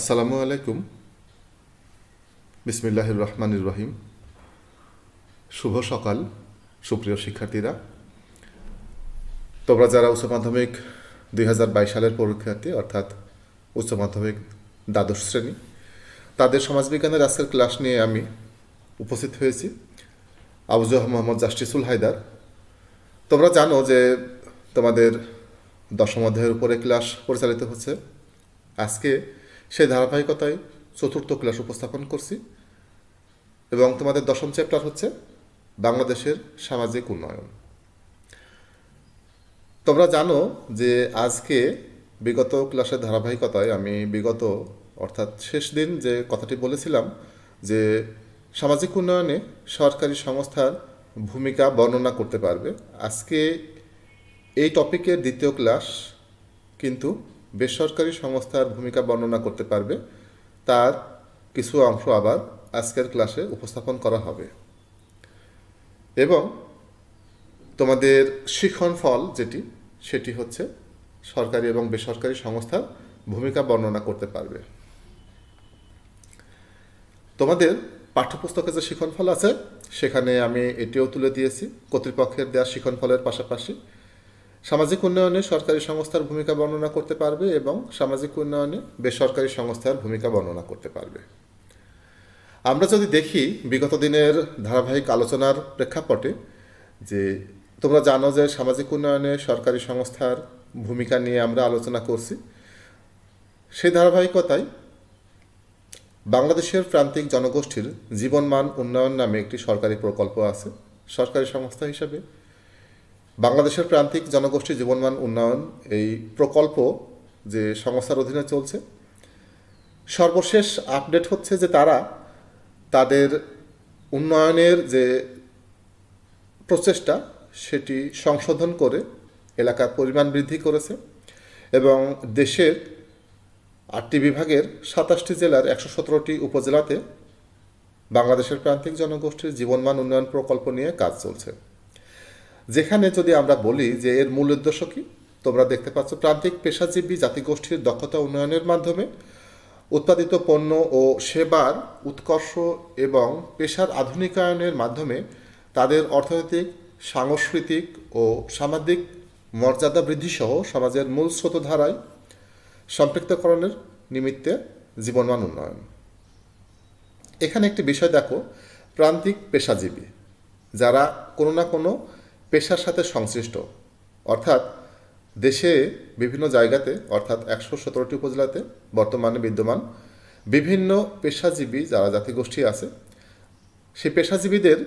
আসসালামু আলাইকুম বিসমিল্লাহির রহমানির রহিম শুভ সকাল সুপ্রিয় শিক্ষার্থীরা তোমরা যারা উচ্চ মাধ্যমিক দুই সালের পরীক্ষার্থী অর্থাৎ উচ্চ মাধ্যমিক দ্বাদশ শ্রেণী তাদের সমাজবিজ্ঞানের আজকের ক্লাস নিয়ে আমি উপস্থিত হয়েছি আবুজ মোহাম্মদ জাস্টিসুল হায়দার তোমরা জানো যে তোমাদের দশম অধ্যায়ের উপরে ক্লাস পরিচালিত হচ্ছে আজকে সেই ধারাবাহিকতায় চতুর্থ ক্লাস উপস্থাপন করছি এবং তোমাদের দশম চ্যাপ্টার হচ্ছে বাংলাদেশের সামাজিক উন্নয়ন তোমরা জানো যে আজকে বিগত ক্লাসের ধারাবাহিকতায় আমি বিগত অর্থাৎ শেষ দিন যে কথাটি বলেছিলাম যে সামাজিক উন্নয়নে সরকারি সংস্থার ভূমিকা বর্ণনা করতে পারবে আজকে এই টপিকের দ্বিতীয় ক্লাস কিন্তু বেসরকারি সংস্থার ভূমিকা বর্ণনা করতে পারবে তার কিছু অংশ আবার আজকের ক্লাসে উপস্থাপন করা হবে এবং তোমাদের শিখন ফল যেটি সেটি হচ্ছে সরকারি এবং বেসরকারি সংস্থার ভূমিকা বর্ণনা করতে পারবে তোমাদের পাঠ্যপুস্তকে যে শিখন ফল আছে সেখানে আমি এটিও তুলে দিয়েছি কর্তৃপক্ষের দেওয়া শিখন ফলের পাশাপাশি সামাজিক উন্নয়নে সরকারি সংস্থার ভূমিকা বর্ণনা করতে পারবে এবং সামাজিক উন্নয়নে বেসরকারি সংস্থার ভূমিকা বর্ণনা করতে পারবে আমরা যদি দেখি বিগত দিনের ধারাবাহিক আলোচনার প্রেক্ষাপটে যে তোমরা জানো যে সামাজিক উন্নয়নে সরকারি সংস্থার ভূমিকা নিয়ে আমরা আলোচনা করছি সেই ধারাবাহিকতায় বাংলাদেশের প্রান্তিক জনগোষ্ঠীর জীবনমান উন্নয়ন নামে একটি সরকারি প্রকল্প আছে সরকারি সংস্থা হিসাবে বাংলাদেশের প্রান্তিক জনগোষ্ঠী জীবনমান উন্নয়ন এই প্রকল্প যে সংস্থার অধীনে চলছে সর্বশেষ আপডেট হচ্ছে যে তারা তাদের উন্নয়নের যে প্রচেষ্টা সেটি সংশোধন করে এলাকার পরিমাণ বৃদ্ধি করেছে এবং দেশের আটটি বিভাগের সাতাশটি জেলার একশো সতেরোটি উপজেলাতে বাংলাদেশের প্রান্তিক জনগোষ্ঠীর জীবনমান উন্নয়ন প্রকল্প নিয়ে কাজ চলছে যেখানে যদি আমরা বলি যে এর মূল উদ্দেশ্য কি তোমরা দেখতে পাচ্ছ প্রান্তিক পেশাজীবী জাতিগোষ্ঠীর দক্ষতা উন্নয়নের মাধ্যমে উৎপাদিত পণ্য ও সেবার উৎকর্ষ এবং পেশার আধুনিকায়নের মাধ্যমে তাদের অর্থনৈতিক সাংস্কৃতিক ও সামাজিক মর্যাদা বৃদ্ধিসহ সমাজের মূল স্রোতধারায় সম্পৃক্তকরণের নিমিত্তে জীবনমান উন্নয়ন এখানে একটি বিষয় দেখো প্রান্তিক পেশাজীবী যারা কোনো না কোনো পেশার সাথে সংশ্লিষ্ট অর্থাৎ দেশে বিভিন্ন জায়গাতে অর্থাৎ একশো সতেরোটি উপজেলাতে বর্তমানে বিদ্যমান বিভিন্ন পেশাজীবী যারা জাতিগোষ্ঠী আছে সেই পেশাজীবীদের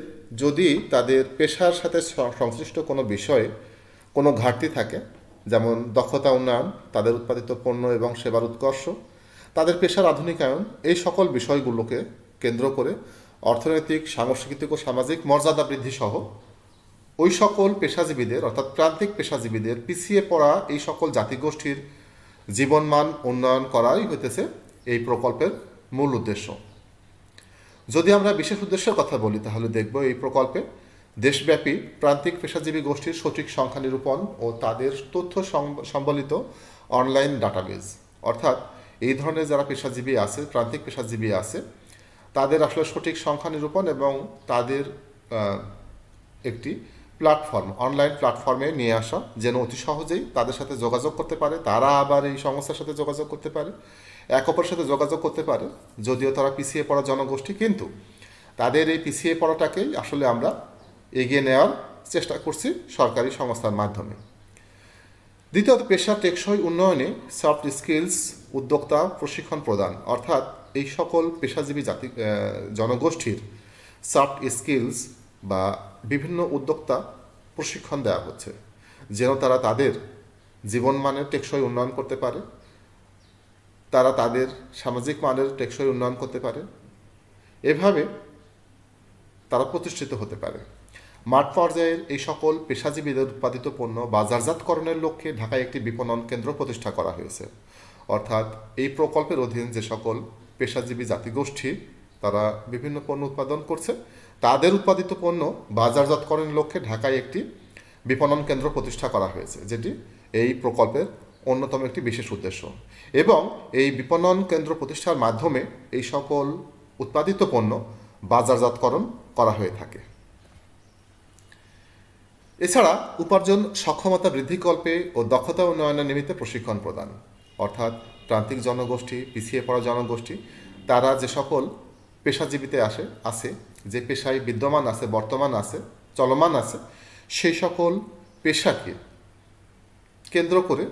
যদি তাদের পেশার সাথে সংশ্লিষ্ট কোনো বিষয়ে কোনো ঘাটতি থাকে যেমন দক্ষতা উন্নয়ন তাদের উৎপাদিত পণ্য এবং সেবার উৎকর্ষ তাদের পেশার আধুনিকায়ন এই সকল বিষয়গুলোকে কেন্দ্র করে অর্থনৈতিক সাংস্কৃতিক ও সামাজিক মর্যাদা বৃদ্ধি সহ ওই সকল পেশাজীবীদের অর্থাৎ প্রান্তিক পেশাজীবীদের পিছিয়ে পড়া এই সকল জাতিগোষ্ঠীর জীবনমান উন্নয়ন করাই হইতেছে এই প্রকল্পের মূল উদ্দেশ্য যদি আমরা বিশেষ উদ্দেশ্যের কথা বলি তাহলে দেখব এই প্রকল্পে দেশব্যাপী প্রান্তিক পেশাজীবী গোষ্ঠীর সঠিক সংখ্যা নিরূপণ ও তাদের তথ্য সম্বলিত অনলাইন ডাটাবেজ অর্থাৎ এই ধরনের যারা পেশাজীবী আছে প্রান্তিক পেশাজীবী আছে তাদের আসলে সঠিক সংখ্যা নিরূপণ এবং তাদের একটি প্ল্যাটফর্ম অনলাইন প্ল্যাটফর্মে নিয়ে আসা যেন অতি সহজেই তাদের সাথে যোগাযোগ করতে পারে তারা আবার এই সংস্থার সাথে যোগাযোগ করতে পারে এক অপরের সাথে যোগাযোগ করতে পারে যদিও তারা পিছিয়ে পড়া জনগোষ্ঠী কিন্তু তাদের এই পিছিয়ে পড়াটাকেই আসলে আমরা এগিয়ে নেওয়ার চেষ্টা করছি সরকারি সংস্থার মাধ্যমে দ্বিতীয়ত পেশা টেকসই উন্নয়নে সফট স্কিলস উদ্যোক্তা প্রশিক্ষণ প্রদান অর্থাৎ এই সকল পেশাজীবী জাতি জনগোষ্ঠীর সফট স্কিলস বা বিভিন্ন উদ্যোক্তা প্রশিক্ষণ দেওয়া হচ্ছে যেন তারা তাদের জীবনমানের টেকসই উন্নয়ন করতে পারে তারা তাদের সামাজিক মানের টেকসই উন্নয়ন করতে পারে এভাবে তারা প্রতিষ্ঠিত হতে পারে মাঠ পর্যায়ের এই সকল পেশাজীবীদের উৎপাদিত পণ্য বাজারজাতকরণের লক্ষ্যে ঢাকায় একটি বিপণন কেন্দ্র প্রতিষ্ঠা করা হয়েছে অর্থাৎ এই প্রকল্পের অধীন যে সকল পেশাজীবী জাতিগোষ্ঠী তারা বিভিন্ন পণ্য উৎপাদন করছে তাদের উৎপাদিত পণ্য বাজারজাতকরণের লক্ষ্যে ঢাকায় একটি বিপণন কেন্দ্র প্রতিষ্ঠা করা হয়েছে যেটি এই প্রকল্পের অন্যতম একটি বিশেষ উদ্দেশ্য এবং এই বিপণন কেন্দ্র প্রতিষ্ঠার মাধ্যমে এই সকল উৎপাদিত পণ্য বাজারজাতকরণ করা হয়ে থাকে এছাড়া উপার্জন সক্ষমতা বৃদ্ধিকল্পে ও দক্ষতা উন্নয়নের নিমিত্তে প্রশিক্ষণ প্রদান অর্থাৎ প্রান্তিক জনগোষ্ঠী পিছিয়ে পড়া জনগোষ্ঠী তারা যে সকল পেশাজীবীতে আসে আছে যে পেশায় বিদ্যমান আছে বর্তমান আছে চলমান আছে সেই সকল পেশাকে কেন্দ্র করে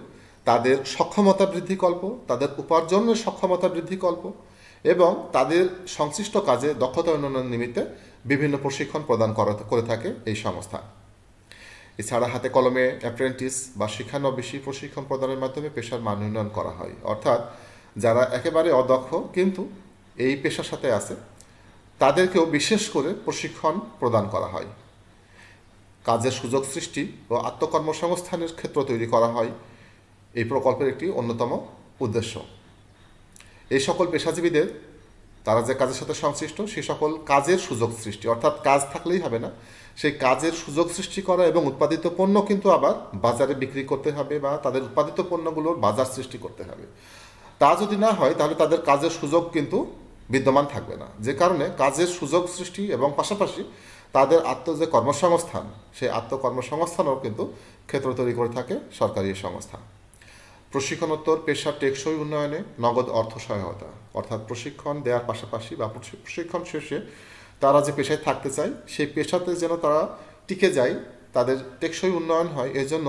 তাদের সক্ষমতা বৃদ্ধি কল্প তাদের উপার্জনের সক্ষমতা বৃদ্ধি কল্প এবং তাদের সংশ্লিষ্ট কাজে দক্ষতা উন্নয়নের নিমিত্তে বিভিন্ন প্রশিক্ষণ প্রদান করা করে থাকে এই সংস্থা এছাড়া হাতে কলমে অ্যাপ্রেন্টিস বা শিক্ষানবিশি প্রশিক্ষণ প্রদানের মাধ্যমে পেশার মান উন্নয়ন করা হয় অর্থাৎ যারা একেবারে অদক্ষ কিন্তু এই পেশার সাথে আছে তাদেরকেও বিশেষ করে প্রশিক্ষণ প্রদান করা হয় কাজের সুযোগ সৃষ্টি ও আত্মকর্মসংস্থানের ক্ষেত্র তৈরি করা হয় এই প্রকল্পের একটি অন্যতম উদ্দেশ্য এই সকল পেশাজীবীদের তারা যে কাজের সাথে সংশ্লিষ্ট সে সকল কাজের সুযোগ সৃষ্টি অর্থাৎ কাজ থাকলেই হবে না সেই কাজের সুযোগ সৃষ্টি করা এবং উৎপাদিত পণ্য কিন্তু আবার বাজারে বিক্রি করতে হবে বা তাদের উৎপাদিত পণ্যগুলোর বাজার সৃষ্টি করতে হবে তা যদি না হয় তাহলে তাদের কাজের সুযোগ কিন্তু বিদ্যমান থাকবে না যে কারণে কাজের সুযোগ সৃষ্টি এবং পাশাপাশি তাদের আত্ম যে কর্মসংস্থান সেই আত্মকর্মসংস্থানও কিন্তু ক্ষেত্র তৈরি করে থাকে সরকারি সংস্থা প্রশিক্ষণোত্তর পেশা টেকসই উন্নয়নে নগদ অর্থ সহায়তা অর্থাৎ প্রশিক্ষণ দেওয়ার পাশাপাশি বা প্রশিক্ষণ শেষে তারা যে পেশায় থাকতে চায় সেই পেশাতে যেন তারা টিকে যায় তাদের টেকসই উন্নয়ন হয় জন্য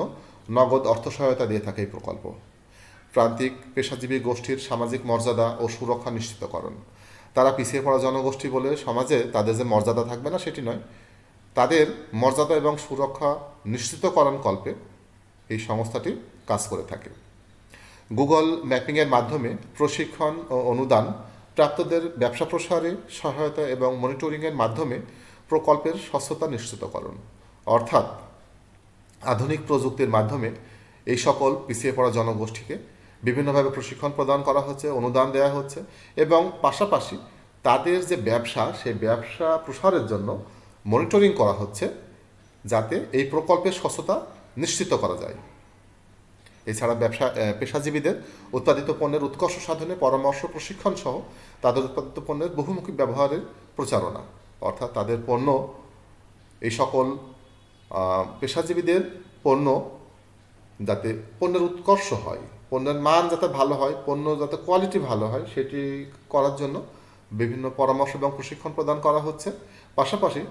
নগদ অর্থ সহায়তা দিয়ে থাকে এই প্রকল্প প্রান্তিক পেশাজীবী গোষ্ঠীর সামাজিক মর্যাদা ও সুরক্ষা নিশ্চিতকরণ তারা পিছিয়ে পড়া জনগোষ্ঠী বলে সমাজে তাদের যে মর্যাদা থাকবে না সেটি নয় তাদের মর্যাদা এবং সুরক্ষা নিশ্চিতকরণ কল্পে এই সংস্থাটি কাজ করে থাকে গুগল ম্যাপিংয়ের মাধ্যমে প্রশিক্ষণ ও অনুদান প্রাপ্তদের ব্যবসা প্রসারে সহায়তা এবং মনিটরিংয়ের মাধ্যমে প্রকল্পের স্বচ্ছতা নিশ্চিতকরণ অর্থাৎ আধুনিক প্রযুক্তির মাধ্যমে এই সকল পিছিয়ে পড়া জনগোষ্ঠীকে বিভিন্নভাবে প্রশিক্ষণ প্রদান করা হচ্ছে অনুদান দেওয়া হচ্ছে এবং পাশাপাশি তাদের যে ব্যবসা সেই ব্যবসা প্রসারের জন্য মনিটরিং করা হচ্ছে যাতে এই প্রকল্পের স্বচ্ছতা নিশ্চিত করা যায় এছাড়া ব্যবসা পেশাজীবীদের উৎপাদিত পণ্যের উৎকর্ষ সাধনে পরামর্শ প্রশিক্ষণ সহ তাদের উৎপাদিত পণ্যের বহুমুখী ব্যবহারের প্রচারণা অর্থাৎ তাদের পণ্য এই সকল পেশাজীবীদের পণ্য যাতে পণ্যের উৎকর্ষ হয় পণ্যের মান যাতে ভালো হয় পণ্য যাতে কোয়ালিটি ভালো হয় সেটি করার জন্য বিভিন্ন পরামর্শ এবং প্রশিক্ষণ প্রদান করা হচ্ছে পাশাপাশি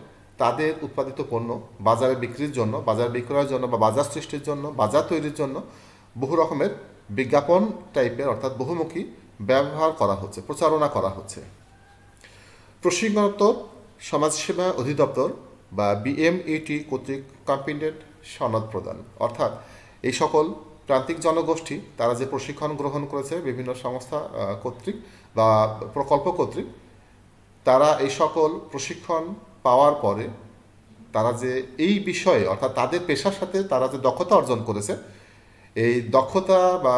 তাদের উৎপাদিত পণ্য বাজারে বিক্রির জন্য বাজার বিক্রয়ের জন্য বা বাজার সৃষ্টির জন্য বাজার তৈরির জন্য বহু রকমের বিজ্ঞাপন টাইপের অর্থাৎ বহুমুখী ব্যবহার করা হচ্ছে প্রচারণা করা হচ্ছে প্রশিক্ষণত সমাজসেবা অধিদপ্তর বা বিএমইটি e কর্তৃক কম্পিটেন্ট সনদ প্রদান অর্থাৎ এই সকল প্রান্তিক জনগোষ্ঠী তারা যে প্রশিক্ষণ গ্রহণ করেছে বিভিন্ন সংস্থা কর্তৃক বা প্রকল্প কর্তৃক তারা এই সকল প্রশিক্ষণ পাওয়ার পরে তারা যে এই বিষয়ে অর্থাৎ তাদের পেশার সাথে তারা যে দক্ষতা অর্জন করেছে এই দক্ষতা বা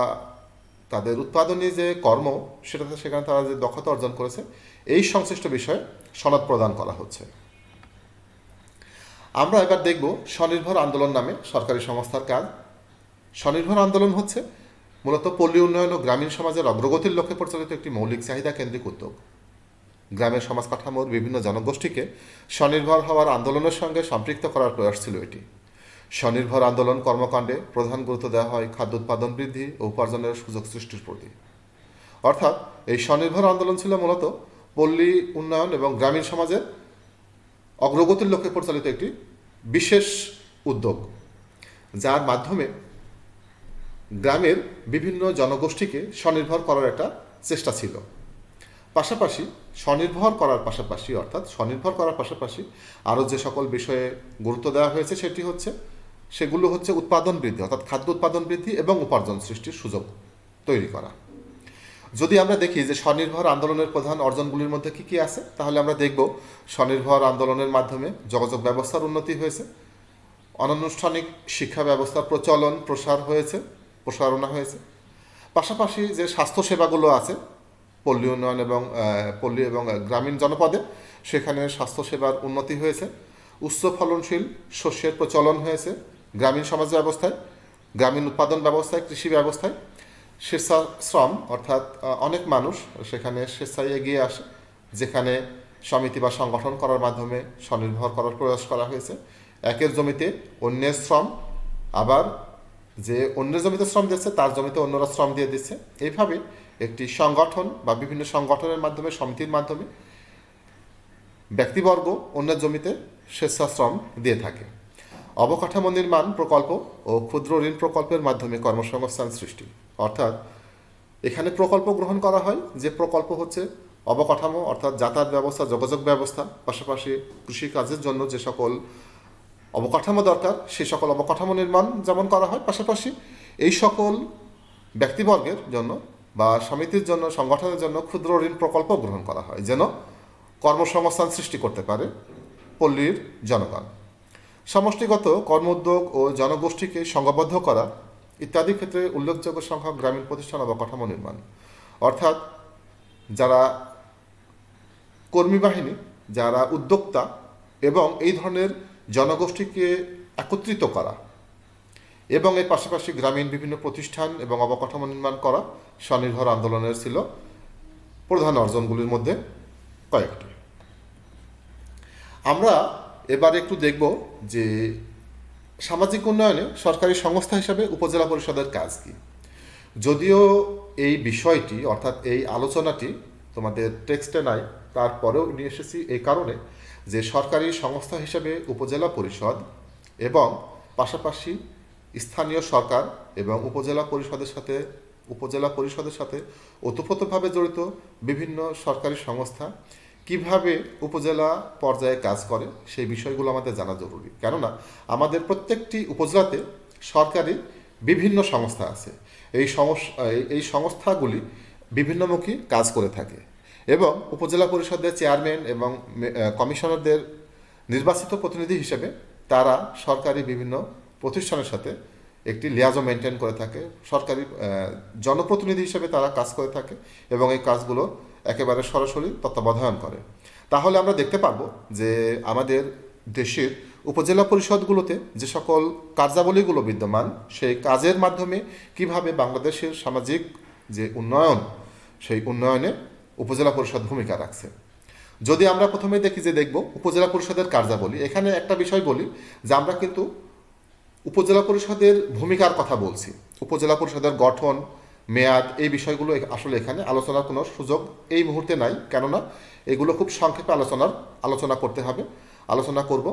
তাদের উৎপাদনী যে কর্ম সেটাতে সেখানে তারা যে দক্ষতা অর্জন করেছে এই সংশ্লিষ্ট বিষয়ে সনদ প্রদান করা হচ্ছে আমরা এবার দেখব স্বনির্ভর আন্দোলন নামে সরকারি সংস্থার কাজ স্বনির্ভর আন্দোলন হচ্ছে মূলত পল্লী উন্নয়ন ও গ্রামীণ সমাজের অগ্রগতির লক্ষ্যে পরিচালিত একটি মৌলিক চাহিদা কেন্দ্রিক উদ্যোগ গ্রামের সমাজ কাঠামোর বিভিন্ন জনগোষ্ঠীকে স্বনির্ভর হওয়ার আন্দোলনের সঙ্গে সম্পৃক্ত করার প্রয়াস ছিল এটি স্বনির্ভর আন্দোলন কর্মকাণ্ডে প্রধান গুরুত্ব দেওয়া হয় খাদ্য উৎপাদন বৃদ্ধি ও উপার্জনের সুযোগ সৃষ্টির প্রতি অর্থাৎ এই স্বনির্ভর আন্দোলন ছিল মূলত পল্লী উন্নয়ন এবং গ্রামীণ সমাজের অগ্রগতির লক্ষ্যে পরিচালিত একটি বিশেষ উদ্যোগ যার মাধ্যমে গ্রামের বিভিন্ন জনগোষ্ঠীকে স্বনির্ভর করার একটা চেষ্টা ছিল পাশাপাশি স্বনির্ভর করার পাশাপাশি অর্থাৎ স্বনির্ভর করার পাশাপাশি আরও যে সকল বিষয়ে গুরুত্ব দেওয়া হয়েছে সেটি হচ্ছে সেগুলো হচ্ছে উৎপাদন বৃদ্ধি অর্থাৎ খাদ্য উৎপাদন বৃদ্ধি এবং উপার্জন সৃষ্টির সুযোগ তৈরি করা যদি আমরা দেখি যে স্বনির্ভর আন্দোলনের প্রধান অর্জনগুলির মধ্যে কী কী আছে তাহলে আমরা দেখব স্বনির্ভর আন্দোলনের মাধ্যমে যোগাযোগ ব্যবস্থার উন্নতি হয়েছে অনানুষ্ঠানিক শিক্ষা ব্যবস্থার প্রচলন প্রসার হয়েছে প্রসারণা হয়েছে পাশাপাশি যে স্বাস্থ্যসেবাগুলো আছে পল্লী উন্নয়ন এবং পল্লী এবং গ্রামীণ জনপদে সেখানে স্বাস্থ্যসেবার উন্নতি হয়েছে উচ্চ ফলনশীল শস্যের প্রচলন হয়েছে গ্রামীণ সমাজ ব্যবস্থায় গ্রামীণ উৎপাদন ব্যবস্থায় কৃষি ব্যবস্থায় স্বেচ্ছাশ্রম অর্থাৎ অনেক মানুষ সেখানে স্বেচ্ছায় এগিয়ে আসে যেখানে সমিতি বা সংগঠন করার মাধ্যমে স্বনির্ভর করার প্রয়াস করা হয়েছে একের জমিতে অন্যের শ্রম আবার যে অন্যের জমিতে শ্রম দিচ্ছে তার জমিতে অন্যরা শ্রম দিয়ে দিচ্ছে এইভাবে একটি সংগঠন বা বিভিন্ন সংগঠনের মাধ্যমে সমিতির মাধ্যমে ব্যক্তিবর্গ অন্যের জমিতে স্বেচ্ছাশ্রম দিয়ে থাকে অবকাঠামো নির্মাণ প্রকল্প ও ক্ষুদ্র ঋণ প্রকল্পের মাধ্যমে কর্মসংস্থান সৃষ্টি অর্থাৎ এখানে প্রকল্প গ্রহণ করা হয় যে প্রকল্প হচ্ছে অবকাঠামো অর্থাৎ যাতায়াত ব্যবস্থা যোগাযোগ ব্যবস্থা পাশাপাশি কৃষিকাজের জন্য যে সকল অবকাঠামো দরকার সেই সকল অবকাঠামো নির্মাণ যেমন করা হয় পাশাপাশি এই সকল ব্যক্তিবর্গের জন্য বা সমিতির জন্য সংগঠনের জন্য ক্ষুদ্র ঋণ প্রকল্প গ্রহণ করা হয় যেন কর্মসংস্থান সৃষ্টি করতে পারে পল্লীর জনগণ সমষ্টিগত কর্ম উদ্যোগ ও জনগোষ্ঠীকে সংঘবদ্ধ করা ইত্যাদি ক্ষেত্রে উল্লেখযোগ্য সংখ্যক গ্রামীণ প্রতিষ্ঠান অবকাঠামো নির্মাণ অর্থাৎ যারা কর্মী বাহিনী যারা উদ্যোক্তা এবং এই ধরনের জনগোষ্ঠীকে একত্রিত করা এবং এর পাশাপাশি গ্রামীণ বিভিন্ন প্রতিষ্ঠান এবং অবকাঠামো নির্মাণ করা স্বনির্ভর আন্দোলনের ছিল প্রধান অর্জনগুলির মধ্যে কয়েকটি আমরা এবার একটু দেখব যে সামাজিক উন্নয়নে সরকারি সংস্থা হিসাবে উপজেলা পরিষদের কাজ কি যদিও এই বিষয়টি অর্থাৎ এই আলোচনাটি তোমাদের টেক্সটে নাই তারপরেও নিয়ে এসেছি এই কারণে যে সরকারি সংস্থা হিসেবে উপজেলা পরিষদ এবং পাশাপাশি স্থানীয় সরকার এবং উপজেলা পরিষদের সাথে উপজেলা পরিষদের সাথে ওতপ্রোতভাবে জড়িত বিভিন্ন সরকারি সংস্থা কিভাবে উপজেলা পর্যায়ে কাজ করে সেই বিষয়গুলো আমাদের জানা জরুরি কেননা আমাদের প্রত্যেকটি উপজেলাতে সরকারি বিভিন্ন সংস্থা আছে এই এই সংস্থাগুলি বিভিন্নমুখী কাজ করে থাকে এবং উপজেলা পরিষদের চেয়ারম্যান এবং কমিশনারদের নির্বাচিত প্রতিনিধি হিসেবে তারা সরকারি বিভিন্ন প্রতিষ্ঠানের সাথে একটি লিয়াজও মেনটেন করে থাকে সরকারি জনপ্রতিনিধি হিসেবে তারা কাজ করে থাকে এবং এই কাজগুলো একেবারে সরাসরি তত্ত্বাবধায়ন করে তাহলে আমরা দেখতে পাব যে আমাদের দেশের উপজেলা পরিষদগুলোতে যে সকল কার্যাবলীগুলো বিদ্যমান সেই কাজের মাধ্যমে কিভাবে বাংলাদেশের সামাজিক যে উন্নয়ন সেই উন্নয়নে উপজেলা পরিষদ ভূমিকা রাখছে যদি আমরা প্রথমে দেখি যে দেখব উপজেলা পরিষদের কার্যাবলী এখানে একটা বিষয় বলি যে আমরা কিন্তু উপজেলা পরিষদের ভূমিকার কথা বলছি উপজেলা পরিষদের গঠন মেয়াদ এই বিষয়গুলো আসলে এখানে আলোচনার কোনো সুযোগ এই মুহূর্তে নাই কেননা এগুলো খুব সংক্ষেপে আলোচনার আলোচনা করতে হবে আলোচনা করব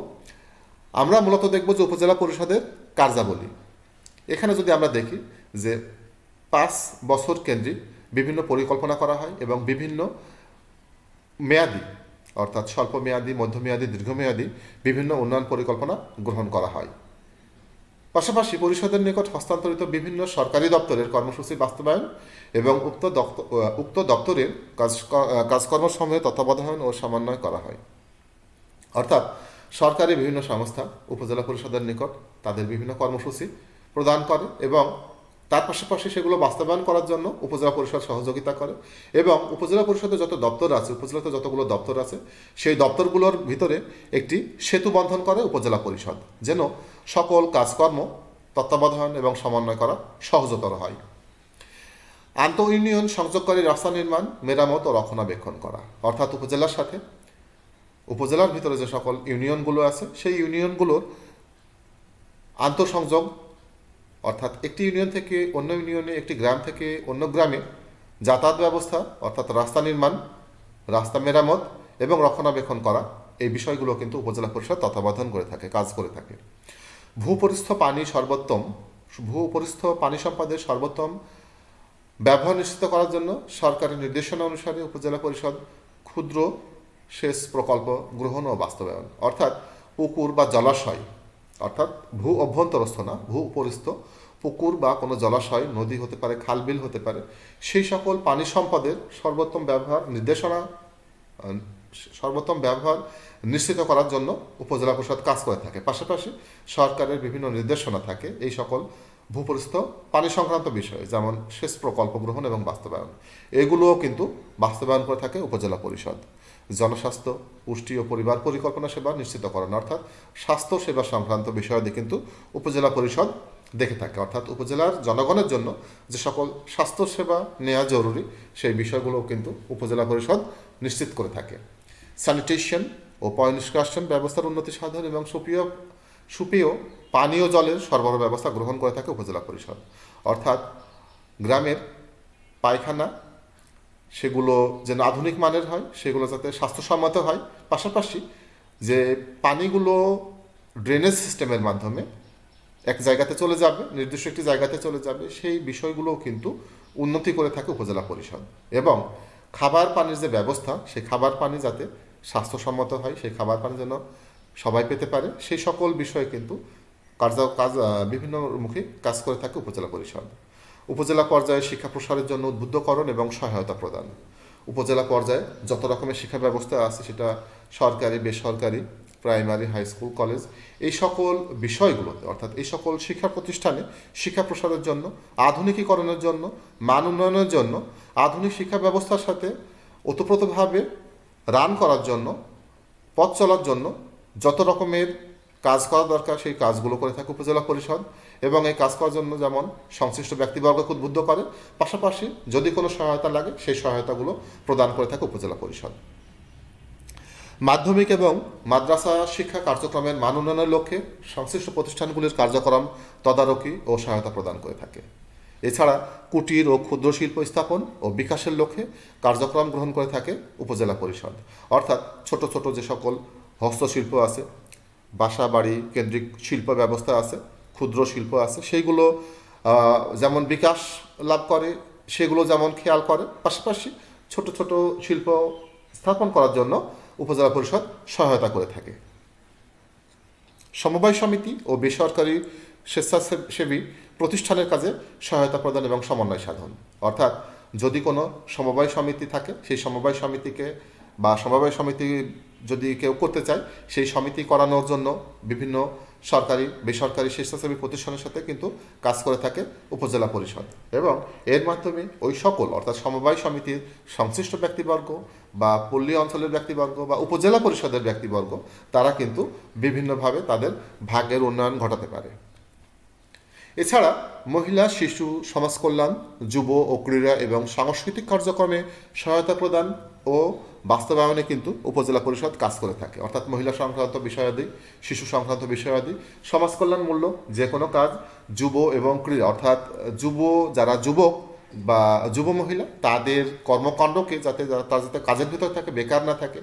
আমরা মূলত দেখব যে উপজেলা পরিষদের কার্যাবলী এখানে যদি আমরা দেখি যে পাঁচ বছর কেন্দ্রিক বিভিন্ন পরিকল্পনা করা হয় এবং বিভিন্ন মেয়াদি অর্থাৎ স্বল্প মেয়াদি মধ্যমেয়াদি দীর্ঘমেয়াদি বিভিন্ন উন্নয়ন পরিকল্পনা গ্রহণ করা হয় পাশাপাশি পরিষদের নিকট হস্তান্তরিত বিভিন্ন সরকারি দপ্তরের কর্মসূচি বাস্তবায়ন এবং উক্ত দপ্তর উক্ত দপ্তরের কাজ সময়ে তত্ত্বাবধান ও সমন্বয় করা হয় অর্থাৎ সরকারি বিভিন্ন সংস্থা উপজেলা পরিষদের নিকট তাদের বিভিন্ন কর্মসূচি প্রদান করে এবং তার পাশাপাশি সেগুলো বাস্তবায়ন করার জন্য উপজেলা পরিষদ সহযোগিতা করে এবং উপজেলা পরিষদে যত দপ্তর আছে উপজেলাতে যতগুলো দপ্তর আছে সেই দপ্তরগুলোর ভিতরে একটি সেতু বন্ধন করে উপজেলা পরিষদ যেন সকল কাজকর্ম তত্ত্বাবধান এবং সমন্বয় করা সহজতর হয় আন্ত ইউনিয়ন সংযোগকারী রাস্তা নির্মাণ মেরামত ও রক্ষণাবেক্ষণ করা অর্থাৎ উপজেলার সাথে উপজেলার ভিতরে যে সকল ইউনিয়নগুলো আছে সেই ইউনিয়নগুলোর আন্তঃসংযোগ অর্থাৎ একটি ইউনিয়ন থেকে অন্য ইউনিয়নে একটি গ্রাম থেকে অন্য গ্রামে যাতায়াত ব্যবস্থা অর্থাৎ রাস্তা নির্মাণ রাস্তা মেরামত এবং রক্ষণাবেক্ষণ করা এই বিষয়গুলো কিন্তু উপজেলা পরিষদ তত্ত্বাবধান করে থাকে কাজ করে থাকে ভূপরিস্থ পানি সর্বোত্তম ভূপরিস্থ পানি সম্পদের সর্বোত্তম ব্যবহার নিশ্চিত করার জন্য সরকারের নির্দেশনা অনুসারে উপজেলা পরিষদ ক্ষুদ্র সেচ প্রকল্প গ্রহণ ও বাস্তবায়ন অর্থাৎ পুকুর বা জলাশয় অর্থাৎ ভূ অভ্যন্তরস্থ না ভূ উপরিস্থ পুকুর বা কোনো জলাশয় নদী হতে পারে খালবিল হতে পারে সেই সকল পানি সম্পদের সর্বোত্তম ব্যবহার নির্দেশনা সর্বোত্তম ব্যবহার নিশ্চিত করার জন্য উপজেলা পরিষদ কাজ করে থাকে পাশাপাশি সরকারের বিভিন্ন নির্দেশনা থাকে এই সকল ভূপরিস্থ পানি সংক্রান্ত বিষয়ে যেমন শেষ প্রকল্প গ্রহণ এবং বাস্তবায়ন এগুলোও কিন্তু বাস্তবায়ন করে থাকে উপজেলা পরিষদ জনস্বাস্থ্য পুষ্টি ও পরিবার পরিকল্পনা সেবা নিশ্চিত করেন অর্থাৎ স্বাস্থ্য সেবা সংক্রান্ত বিষয়াদি কিন্তু উপজেলা পরিষদ দেখে থাকে অর্থাৎ উপজেলার জনগণের জন্য যে সকল স্বাস্থ্যসেবা নেওয়া জরুরি সেই বিষয়গুলোও কিন্তু উপজেলা পরিষদ নিশ্চিত করে থাকে স্যানিটেশন ও পয়নিষ্কাশন ব্যবস্থার উন্নতি সাধন এবং সুপেয় সুপেয় পানীয় জলের সরবরাহ ব্যবস্থা গ্রহণ করে থাকে উপজেলা পরিষদ অর্থাৎ গ্রামের পায়খানা সেগুলো যেন আধুনিক মানের হয় সেগুলো যাতে স্বাস্থ্যসম্মত হয় পাশাপাশি যে পানিগুলো ড্রেনেজ সিস্টেমের মাধ্যমে এক জায়গাতে চলে যাবে নির্দিষ্ট একটি জায়গাতে চলে যাবে সেই বিষয়গুলোও কিন্তু উন্নতি করে থাকে উপজেলা পরিষদ এবং খাবার পানির যে ব্যবস্থা সেই খাবার পানি যাতে স্বাস্থ্যসম্মত হয় সেই খাবার পানি যেন সবাই পেতে পারে সেই সকল বিষয়ে কিন্তু কার্য কাজ বিভিন্ন মুখে কাজ করে থাকে উপজেলা পরিষদ উপজেলা পর্যায়ে শিক্ষা প্রসারের জন্য উদ্বুদ্ধকরণ এবং সহায়তা প্রদান উপজেলা পর্যায়ে যত রকমের শিক্ষা ব্যবস্থা আছে সেটা সরকারি বেসরকারি প্রাইমারি হাই স্কুল কলেজ এই সকল বিষয়গুলোতে অর্থাৎ এই সকল শিক্ষা প্রতিষ্ঠানে শিক্ষা প্রসারের জন্য আধুনিকীকরণের জন্য মান উন্নয়নের জন্য আধুনিক শিক্ষা ব্যবস্থার সাথে ওতপ্রোতভাবে রান করার জন্য পথ চলার জন্য যত রকমের কাজ করা দরকার সেই কাজগুলো করে থাকে উপজেলা পরিষদ এবং এই কাজ করার জন্য যেমন সংশ্লিষ্ট ব্যক্তিবর্গকে উদ্বুদ্ধ করে পাশাপাশি যদি কোনো সহায়তা লাগে সেই সহায়তাগুলো প্রদান করে থাকে উপজেলা পরিষদ মাধ্যমিক এবং মাদ্রাসা শিক্ষা কার্যক্রমের মান উন্নয়নের লক্ষ্যে সংশ্লিষ্ট প্রতিষ্ঠানগুলির কার্যক্রম তদারকি ও সহায়তা প্রদান করে থাকে এছাড়া কুটির ও ক্ষুদ্র শিল্প স্থাপন ও বিকাশের লক্ষ্যে কার্যক্রম গ্রহণ করে থাকে উপজেলা পরিষদ অর্থাৎ ছোট ছোট যে সকল হস্তশিল্প আছে বাসা বাড়ি কেন্দ্রিক শিল্প ব্যবস্থা আছে ক্ষুদ্র শিল্প আছে সেইগুলো যেমন বিকাশ লাভ করে সেগুলো যেমন খেয়াল করে পাশাপাশি ছোট ছোট শিল্প স্থাপন করার জন্য উপজেলা পরিষদ সহায়তা করে থাকে সমবায় সমিতি ও বেসরকারি স্বেচ্ছাসেবী প্রতিষ্ঠানের কাজে সহায়তা প্রদান এবং সমন্বয় সাধন অর্থাৎ যদি কোনো সমবায় সমিতি থাকে সেই সমবায় সমিতিকে বা সমবায় সমিতি যদি কেউ করতে চায় সেই সমিতি করানোর জন্য বিভিন্ন সরকারি বেসরকারি স্বেচ্ছাসেবী প্রতিষ্ঠানের সাথে কিন্তু কাজ করে থাকে উপজেলা পরিষদ এবং এর মাধ্যমে ওই সকল অর্থাৎ সমবায় সমিতির সংশ্লিষ্ট ব্যক্তিবর্গ বা পল্লী অঞ্চলের ব্যক্তিবর্গ বা উপজেলা পরিষদের ব্যক্তিবর্গ তারা কিন্তু বিভিন্নভাবে তাদের ভাগ্যের উন্নয়ন ঘটাতে পারে এছাড়া মহিলা শিশু সমাজকল্যাণ যুব ও ক্রীড়া এবং সাংস্কৃতিক কার্যক্রমে সহায়তা প্রদান ও বাস্তবায়নে কিন্তু উপজেলা পরিষদ কাজ করে থাকে অর্থাৎ মহিলা সংক্রান্ত বিষয়াদি শিশু সংক্রান্ত বিষয়াদি সমাজ কল্যাণ মূল্য যে কোনো কাজ যুব এবং ক্রীড়া অর্থাৎ যুব যারা যুবক বা যুব মহিলা তাদের কর্মকাণ্ডকে যাতে তারা যাতে কাজের ভিতর থাকে বেকার না থাকে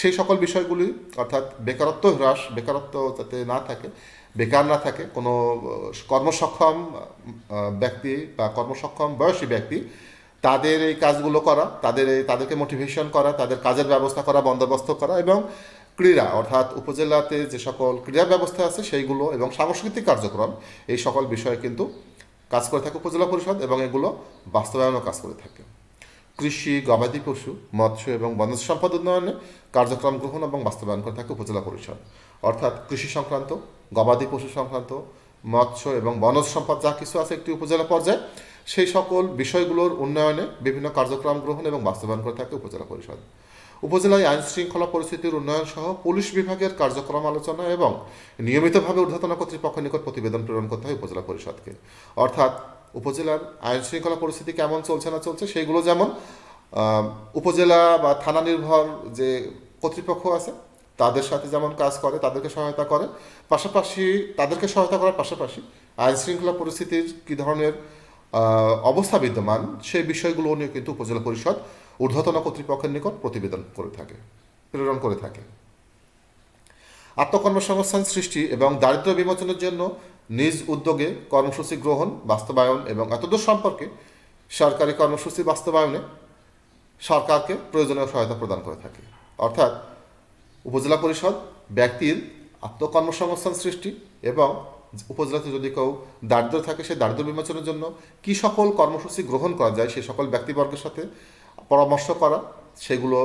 সেই সকল বিষয়গুলি অর্থাৎ বেকারত্ব হ্রাস বেকারত্ব যাতে না থাকে বেকার না থাকে কোনো কর্মসক্ষম ব্যক্তি বা কর্মসক্ষম বয়সী ব্যক্তি তাদের এই কাজগুলো করা তাদের এই তাদেরকে মোটিভেশন করা তাদের কাজের ব্যবস্থা করা বন্দোবস্ত করা এবং ক্রীড়া অর্থাৎ উপজেলাতে যে সকল ক্রীড়া ব্যবস্থা আছে সেইগুলো এবং সাংস্কৃতিক কার্যক্রম এই সকল বিষয়ে কিন্তু কাজ করে থাকে উপজেলা পরিষদ এবং এগুলো বাস্তবায়নও কাজ করে থাকে কৃষি গবাদি পশু মৎস্য এবং বনজ সম্পদ উন্নয়নে কার্যক্রম গ্রহণ এবং বাস্তবায়ন করে থাকে উপজেলা পরিষদ অর্থাৎ কৃষি সংক্রান্ত গবাদি পশু সংক্রান্ত মৎস্য এবং বনজ সম্পদ যা কিছু আছে একটি উপজেলা পর্যায়ে সেই সকল বিষয়গুলোর উন্নয়নে বিভিন্ন কার্যক্রম গ্রহণ এবং বাস্তবায়ন করে থাকে উপজেলা পরিষদ উপজেলায় আইন শৃঙ্খলা পরিস্থিতির উন্নয়ন সহ পুলিশ বিভাগের কার্যক্রম আলোচনা এবং নিয়মিতভাবে ঊর্ধ্বতন কর্তৃপক্ষের নিকট প্রতিবেদন প্রেরণ করতে হয় উপজেলা পরিষদকে অর্থাৎ উপজেলার আইন শৃঙ্খলা পরিস্থিতি কেমন চলছে না চলছে সেইগুলো যেমন উপজেলা বা থানা নির্ভর যে কর্তৃপক্ষ আছে তাদের সাথে যেমন কাজ করে তাদেরকে সহায়তা করে পাশাপাশি তাদেরকে সহায়তা করার পাশাপাশি আইন শৃঙ্খলা পরিস্থিতির কী ধরনের অবস্থা বিদ্যমান সেই বিষয়গুলো নিয়ে কিন্তু উপজেলা পরিষদ ঊর্ধ্বতন কর্তৃপক্ষের নিকট প্রতিবেদন করে থাকে প্রেরণ করে থাকে আত্মকর্মসংস্থান সৃষ্টি এবং দারিদ্র বিমোচনের জন্য নিজ উদ্যোগে কর্মসূচি গ্রহণ বাস্তবায়ন এবং এতদূর সম্পর্কে সরকারি কর্মসূচি বাস্তবায়নে সরকারকে প্রয়োজনীয় সহায়তা প্রদান করে থাকে অর্থাৎ উপজেলা পরিষদ ব্যক্তির আত্মকর্মসংস্থান সৃষ্টি এবং উপজেলাতে যদি কেউ দারিদ্র থাকে সেই দারিদ্র বিমোচনের জন্য কি সকল কর্মসূচি গ্রহণ করা যায় সে সকল ব্যক্তিবর্গের সাথে পরামর্শ করা সেগুলো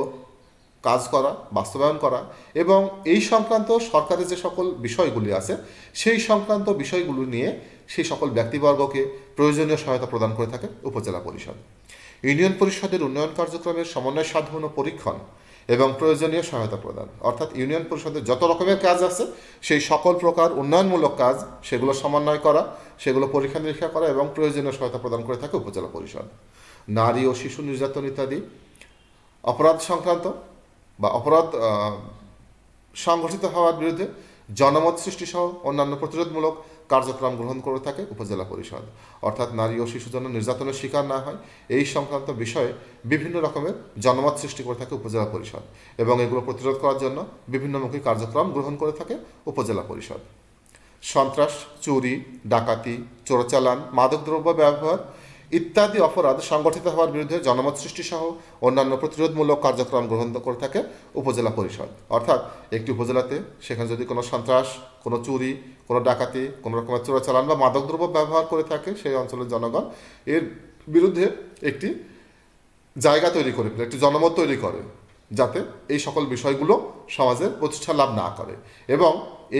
কাজ করা বাস্তবায়ন করা এবং এই সংক্রান্ত সরকারের যে সকল বিষয়গুলি আছে সেই সংক্রান্ত বিষয়গুলো নিয়ে সেই সকল ব্যক্তিবর্গকে প্রয়োজনীয় সহায়তা প্রদান করে থাকে উপজেলা পরিষদ ইউনিয়ন পরিষদের উন্নয়ন কার্যক্রমের সমন্বয় সাধন ও পরীক্ষণ এবং প্রয়োজনীয় সহায়তা প্রদান অর্থাৎ ইউনিয়ন পরিষদের যত রকমের কাজ আছে সেই সকল প্রকার উন্নয়নমূলক কাজ সেগুলো সমন্বয় করা সেগুলো পরীক্ষা নিরীক্ষা করা এবং প্রয়োজনীয় সহায়তা প্রদান করে থাকে উপজেলা পরিষদ নারী ও শিশু নির্যাতন ইত্যাদি অপরাধ সংক্রান্ত বা অপরাধ সংঘটিত হওয়ার বিরুদ্ধে জনমত সৃষ্টিসহ অন্যান্য প্রতিরোধমূলক কার্যক্রম গ্রহণ করে থাকে উপজেলা পরিষদ অর্থাৎ নারী ও শিশু যেন নির্যাতনের শিকার না হয় এই সংক্রান্ত বিষয়ে বিভিন্ন রকমের জনমত সৃষ্টি করে থাকে উপজেলা পরিষদ এবং এগুলো প্রতিরোধ করার জন্য বিভিন্নমুখী কার্যক্রম গ্রহণ করে থাকে উপজেলা পরিষদ সন্ত্রাস চুরি ডাকাতি চোরচালান মাদকদ্রব্য ব্যবহার ইত্যাদি অপরাধ সংগঠিত হওয়ার বিরুদ্ধে জনমত সৃষ্টিসহ অন্যান্য প্রতিরোধমূলক কার্যক্রম গ্রহণ করে থাকে উপজেলা পরিষদ অর্থাৎ একটি উপজেলাতে সেখানে যদি কোনো সন্ত্রাস কোনো চুরি কোনো ডাকাতি কোনো রকমের চোরাচালান বা মাদকদ্রব্য ব্যবহার করে থাকে সেই অঞ্চলের জনগণ এর বিরুদ্ধে একটি জায়গা তৈরি করে একটি জনমত তৈরি করে যাতে এই সকল বিষয়গুলো সমাজের প্রতিষ্ঠা লাভ না করে এবং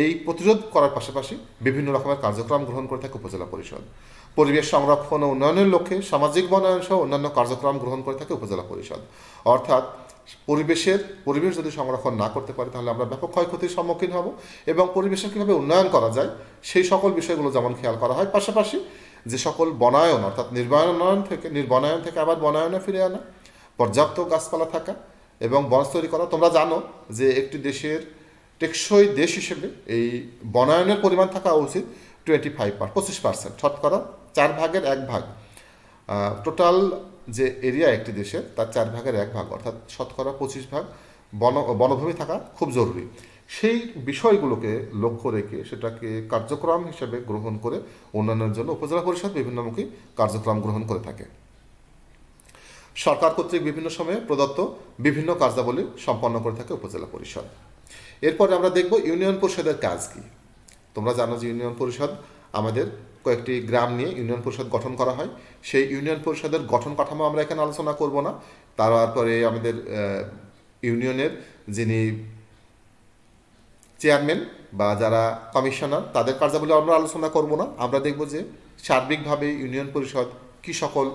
এই প্রতিরোধ করার পাশাপাশি বিভিন্ন রকমের কার্যক্রম গ্রহণ করে থাকে উপজেলা পরিষদ পরিবেশ সংরক্ষণ ও উন্নয়নের লক্ষ্যে সামাজিক বনায়ন সহ অন্যান্য কার্যক্রম গ্রহণ করে থাকে উপজেলা পরিষদ অর্থাৎ পরিবেশের পরিবেশ যদি সংরক্ষণ না করতে পারি তাহলে আমরা ব্যাপক ক্ষয়ক্ষতির সম্মুখীন হব এবং পরিবেশের কীভাবে উন্নয়ন করা যায় সেই সকল বিষয়গুলো যেমন খেয়াল করা হয় পাশাপাশি যে সকল বনায়ন অর্থাৎ নির্বায়ন থেকে নির্বনায়ন থেকে আবার বনায়নে ফিরে আনা পর্যাপ্ত গাছপালা থাকা এবং বন তৈরি করা তোমরা জানো যে একটি দেশের টেকসই দেশ হিসেবে এই বনায়নের পরিমাণ থাকা উচিত টোয়েন্টি ফাইভ পার পঁচিশ পার্সেন্ট শতকরা চার ভাগের এক ভাগ টোটাল যে এরিয়া একটি দেশের তার চার ভাগের এক ভাগ অর্থাৎ শতকরা পঁচিশ ভাগ বন বনভূমি থাকা খুব জরুরি সেই বিষয়গুলোকে লক্ষ্য রেখে সেটাকে কার্যক্রম হিসেবে গ্রহণ করে উন্নয়নের জন্য উপজেলা পরিষদ বিভিন্নমুখী কার্যক্রম গ্রহণ করে থাকে সরকার কর্তৃক বিভিন্ন সময়ে প্রদত্ত বিভিন্ন কার্যাবলী সম্পন্ন করে থাকে উপজেলা পরিষদ এরপরে আমরা দেখব ইউনিয়ন পরিষদের কাজ কি তোমরা জানো যে ইউনিয়ন পরিষদ আমাদের কয়েকটি গ্রাম নিয়ে ইউনিয়ন পরিষদ গঠন করা হয় সেই ইউনিয়ন পরিষদের গঠন কাঠামো আমরা এখানে আলোচনা করব না তারপরে আমাদের ইউনিয়নের যিনি চেয়ারম্যান বা যারা কমিশনার তাদের কার্যাবলী আমরা আলোচনা করব না আমরা দেখব যে সার্বিকভাবে ইউনিয়ন পরিষদ কী সকল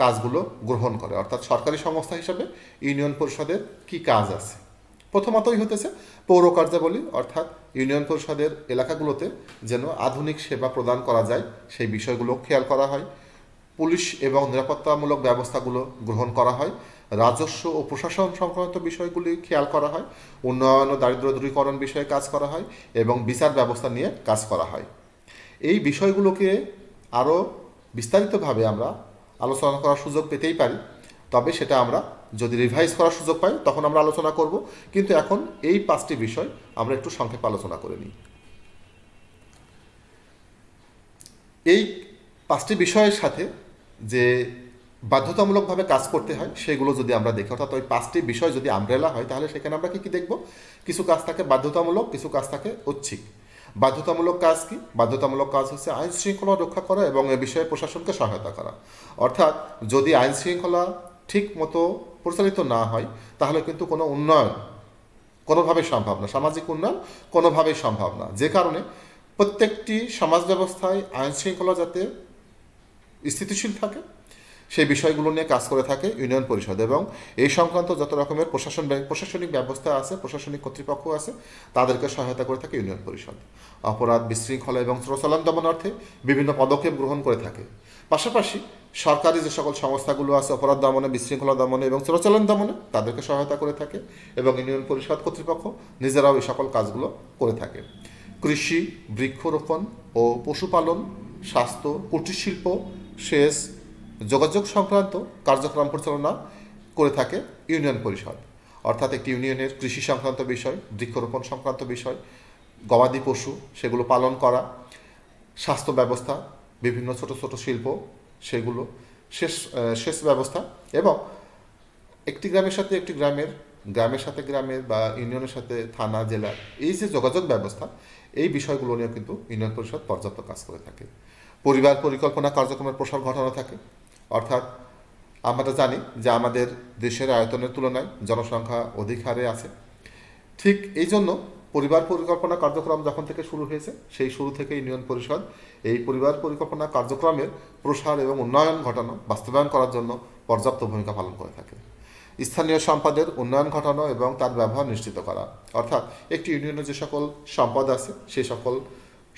কাজগুলো গ্রহণ করে অর্থাৎ সরকারি সংস্থা হিসাবে ইউনিয়ন পরিষদের কি কাজ আছে প্রথমতই হতেছে পৌর কার্যাবলী অর্থাৎ ইউনিয়ন পরিষদের এলাকাগুলোতে যেন আধুনিক সেবা প্রদান করা যায় সেই বিষয়গুলো খেয়াল করা হয় পুলিশ এবং নিরাপত্তামূলক ব্যবস্থাগুলো গ্রহণ করা হয় রাজস্ব ও প্রশাসন সংক্রান্ত বিষয়গুলি খেয়াল করা হয় উন্নয়ন ও দারিদ্র দূরীকরণ বিষয়ে কাজ করা হয় এবং বিচার ব্যবস্থা নিয়ে কাজ করা হয় এই বিষয়গুলোকে আরও বিস্তারিতভাবে আমরা আলোচনা করার সুযোগ পেতেই পারি তবে সেটা আমরা যদি রিভাইজ করার সুযোগ পাই তখন আমরা আলোচনা করব কিন্তু এখন এই পাঁচটি বিষয় আমরা একটু সংক্ষেপে আলোচনা করে নিই এই পাঁচটি বিষয়ের সাথে যে বাধ্যতামূলকভাবে কাজ করতে হয় সেগুলো যদি আমরা দেখি অর্থাৎ ওই পাঁচটি বিষয় যদি আমরেলা হয় তাহলে সেখানে আমরা কী কী দেখব কিছু কাজ থাকে বাধ্যতামূলক কিছু কাজ থাকে ঐচ্ছিক বাধ্যতামূলক কাজ কি বাধ্যতামূলক কাজ হচ্ছে আইন শৃঙ্খলা রক্ষা করা এবং এ বিষয়ে প্রশাসনকে সহায়তা করা অর্থাৎ যদি আইন শৃঙ্খলা ঠিক মতো পরিচালিত না হয় তাহলে কিন্তু কোনো উন্নয়ন কোনোভাবে সম্ভব না সামাজিক উন্নয়ন কোনোভাবেই সম্ভব না যে কারণে প্রত্যেকটি সমাজ ব্যবস্থায় আইন শৃঙ্খলা যাতে স্থিতিশীল থাকে সেই বিষয়গুলো নিয়ে কাজ করে থাকে ইউনিয়ন পরিষদ এবং এই সংক্রান্ত যত রকমের প্রশাসন প্রশাসনিক ব্যবস্থা আছে প্রশাসনিক কর্তৃপক্ষ আছে তাদেরকে সহায়তা করে থাকে ইউনিয়ন পরিষদ অপরাধ বিশৃঙ্খলা এবং চোরচলন দমনার্থে বিভিন্ন পদক্ষেপ গ্রহণ করে থাকে পাশাপাশি সরকারি যে সকল সংস্থাগুলো আছে অপরাধ দমনে বিশৃঙ্খলা দমনে এবং চলাচলন দমনে তাদেরকে সহায়তা করে থাকে এবং ইউনিয়ন পরিষদ কর্তৃপক্ষ নিজেরাও এই সকল কাজগুলো করে থাকে কৃষি বৃক্ষরোপণ ও পশুপালন স্বাস্থ্য কুটির শিল্প সেচ যোগাযোগ সংক্রান্ত কার্যক্রম পরিচালনা করে থাকে ইউনিয়ন পরিষদ অর্থাৎ একটি ইউনিয়নের কৃষি সংক্রান্ত বিষয় বৃক্ষরোপণ সংক্রান্ত বিষয় গবাদি পশু সেগুলো পালন করা স্বাস্থ্য ব্যবস্থা বিভিন্ন ছোট ছোট শিল্প সেগুলো শেষ শেষ ব্যবস্থা এবং একটি গ্রামের সাথে একটি গ্রামের গ্রামের সাথে গ্রামের বা ইউনিয়নের সাথে থানা জেলা এই যে যোগাযোগ ব্যবস্থা এই বিষয়গুলো নিয়েও কিন্তু ইউনিয়ন পরিষদ পর্যাপ্ত কাজ করে থাকে পরিবার পরিকল্পনা কার্যক্রমের প্রসার ঘটানো থাকে অর্থাৎ আমরা জানি যে আমাদের দেশের আয়তনের তুলনায় জনসংখ্যা অধিক হারে আছে ঠিক এই জন্য পরিবার পরিকল্পনা কার্যক্রম যখন থেকে শুরু হয়েছে সেই শুরু থেকে ইউনিয়ন পরিষদ এই পরিবার পরিকল্পনা কার্যক্রমের প্রসার এবং উন্নয়ন ঘটানো বাস্তবায়ন করার জন্য পর্যাপ্ত ভূমিকা পালন করে থাকে স্থানীয় সম্পদের উন্নয়ন ঘটানো এবং তার ব্যবহার নিশ্চিত করা অর্থাৎ একটি ইউনিয়নের যে সকল সম্পদ আছে সেই সকল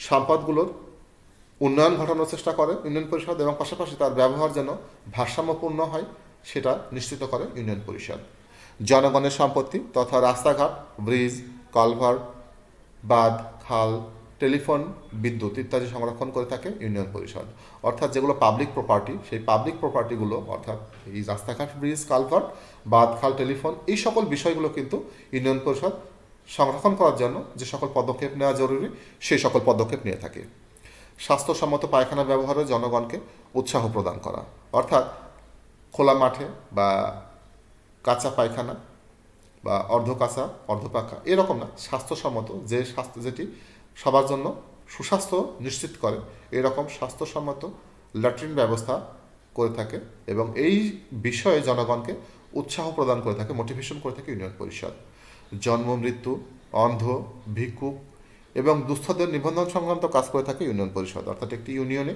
সম্পদগুলোর উন্নয়ন ঘটানোর চেষ্টা করে ইউনিয়ন পরিষদ এবং পাশাপাশি তার ব্যবহার যেন ভারসাম্যপূর্ণ হয় সেটা নিশ্চিত করে ইউনিয়ন পরিষদ জনগণের সম্পত্তি তথা রাস্তাঘাট ব্রিজ কলভার বাঁধ খাল টেলিফোন বিদ্যুৎ ইত্যাদি সংরক্ষণ করে থাকে ইউনিয়ন পরিষদ অর্থাৎ যেগুলো পাবলিক প্রপার্টি সেই পাবলিক প্রপার্টিগুলো অর্থাৎ এই রাস্তাঘাট ব্রিজ কালভার্ট বাঁধ খাল টেলিফোন এই সকল বিষয়গুলো কিন্তু ইউনিয়ন পরিষদ সংরক্ষণ করার জন্য যে সকল পদক্ষেপ নেওয়া জরুরি সেই সকল পদক্ষেপ নিয়ে থাকে স্বাস্থ্যসম্মত পায়খানা ব্যবহারে জনগণকে উৎসাহ প্রদান করা অর্থাৎ খোলা মাঠে বা কাঁচা পায়খানা বা অর্ধ কাঁচা অর্ধ পাখা এরকম না স্বাস্থ্যসম্মত যে স্বাস্থ্য যেটি সবার জন্য সুস্বাস্থ্য নিশ্চিত করে এরকম স্বাস্থ্যসম্মত ল্যাট্রিন ব্যবস্থা করে থাকে এবং এই বিষয়ে জনগণকে উৎসাহ প্রদান করে থাকে মোটিভেশন করে থাকে ইউনিয়ন পরিষদ জন্ম মৃত্যু অন্ধ ভিক্ষুক এবং দুস্থদের নিবন্ধন সংক্রান্ত কাজ করে থাকে ইউনিয়ন পরিষদ অর্থাৎ একটি ইউনিয়নে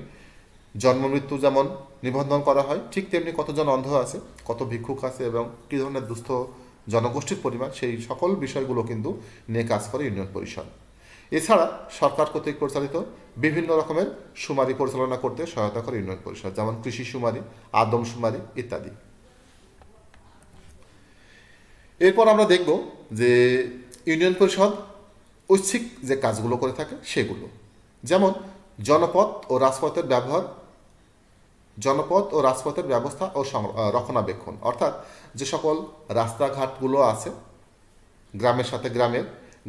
জন্ম মৃত্যু যেমন নিবন্ধন করা হয় ঠিক তেমনি কতজন অন্ধ আছে কত ভিক্ষুক আছে এবং কী ধরনের দুস্থ জনগোষ্ঠীর পরিমাণ সেই সকল বিষয়গুলো কিন্তু নিয়ে কাজ করে ইউনিয়ন পরিষদ এছাড়া সরকার কর্তৃক পরিচালিত বিভিন্ন রকমের সুমারি পরিচালনা করতে সহায়তা করে ইউনিয়ন পরিষদ যেমন কৃষি সুমারি আদম সুমারি ইত্যাদি এরপর আমরা দেখব যে ইউনিয়ন পরিষদ ঐচ্ছিক যে কাজগুলো করে থাকে সেগুলো যেমন জনপথ ও রাজপথের ব্যবহার জনপথ ও রাজপথের ব্যবস্থা ও রক্ষণাবেক্ষণ অর্থাৎ যে সকল রাস্তাঘাটগুলো আছে গ্রামের সাথে গ্রামের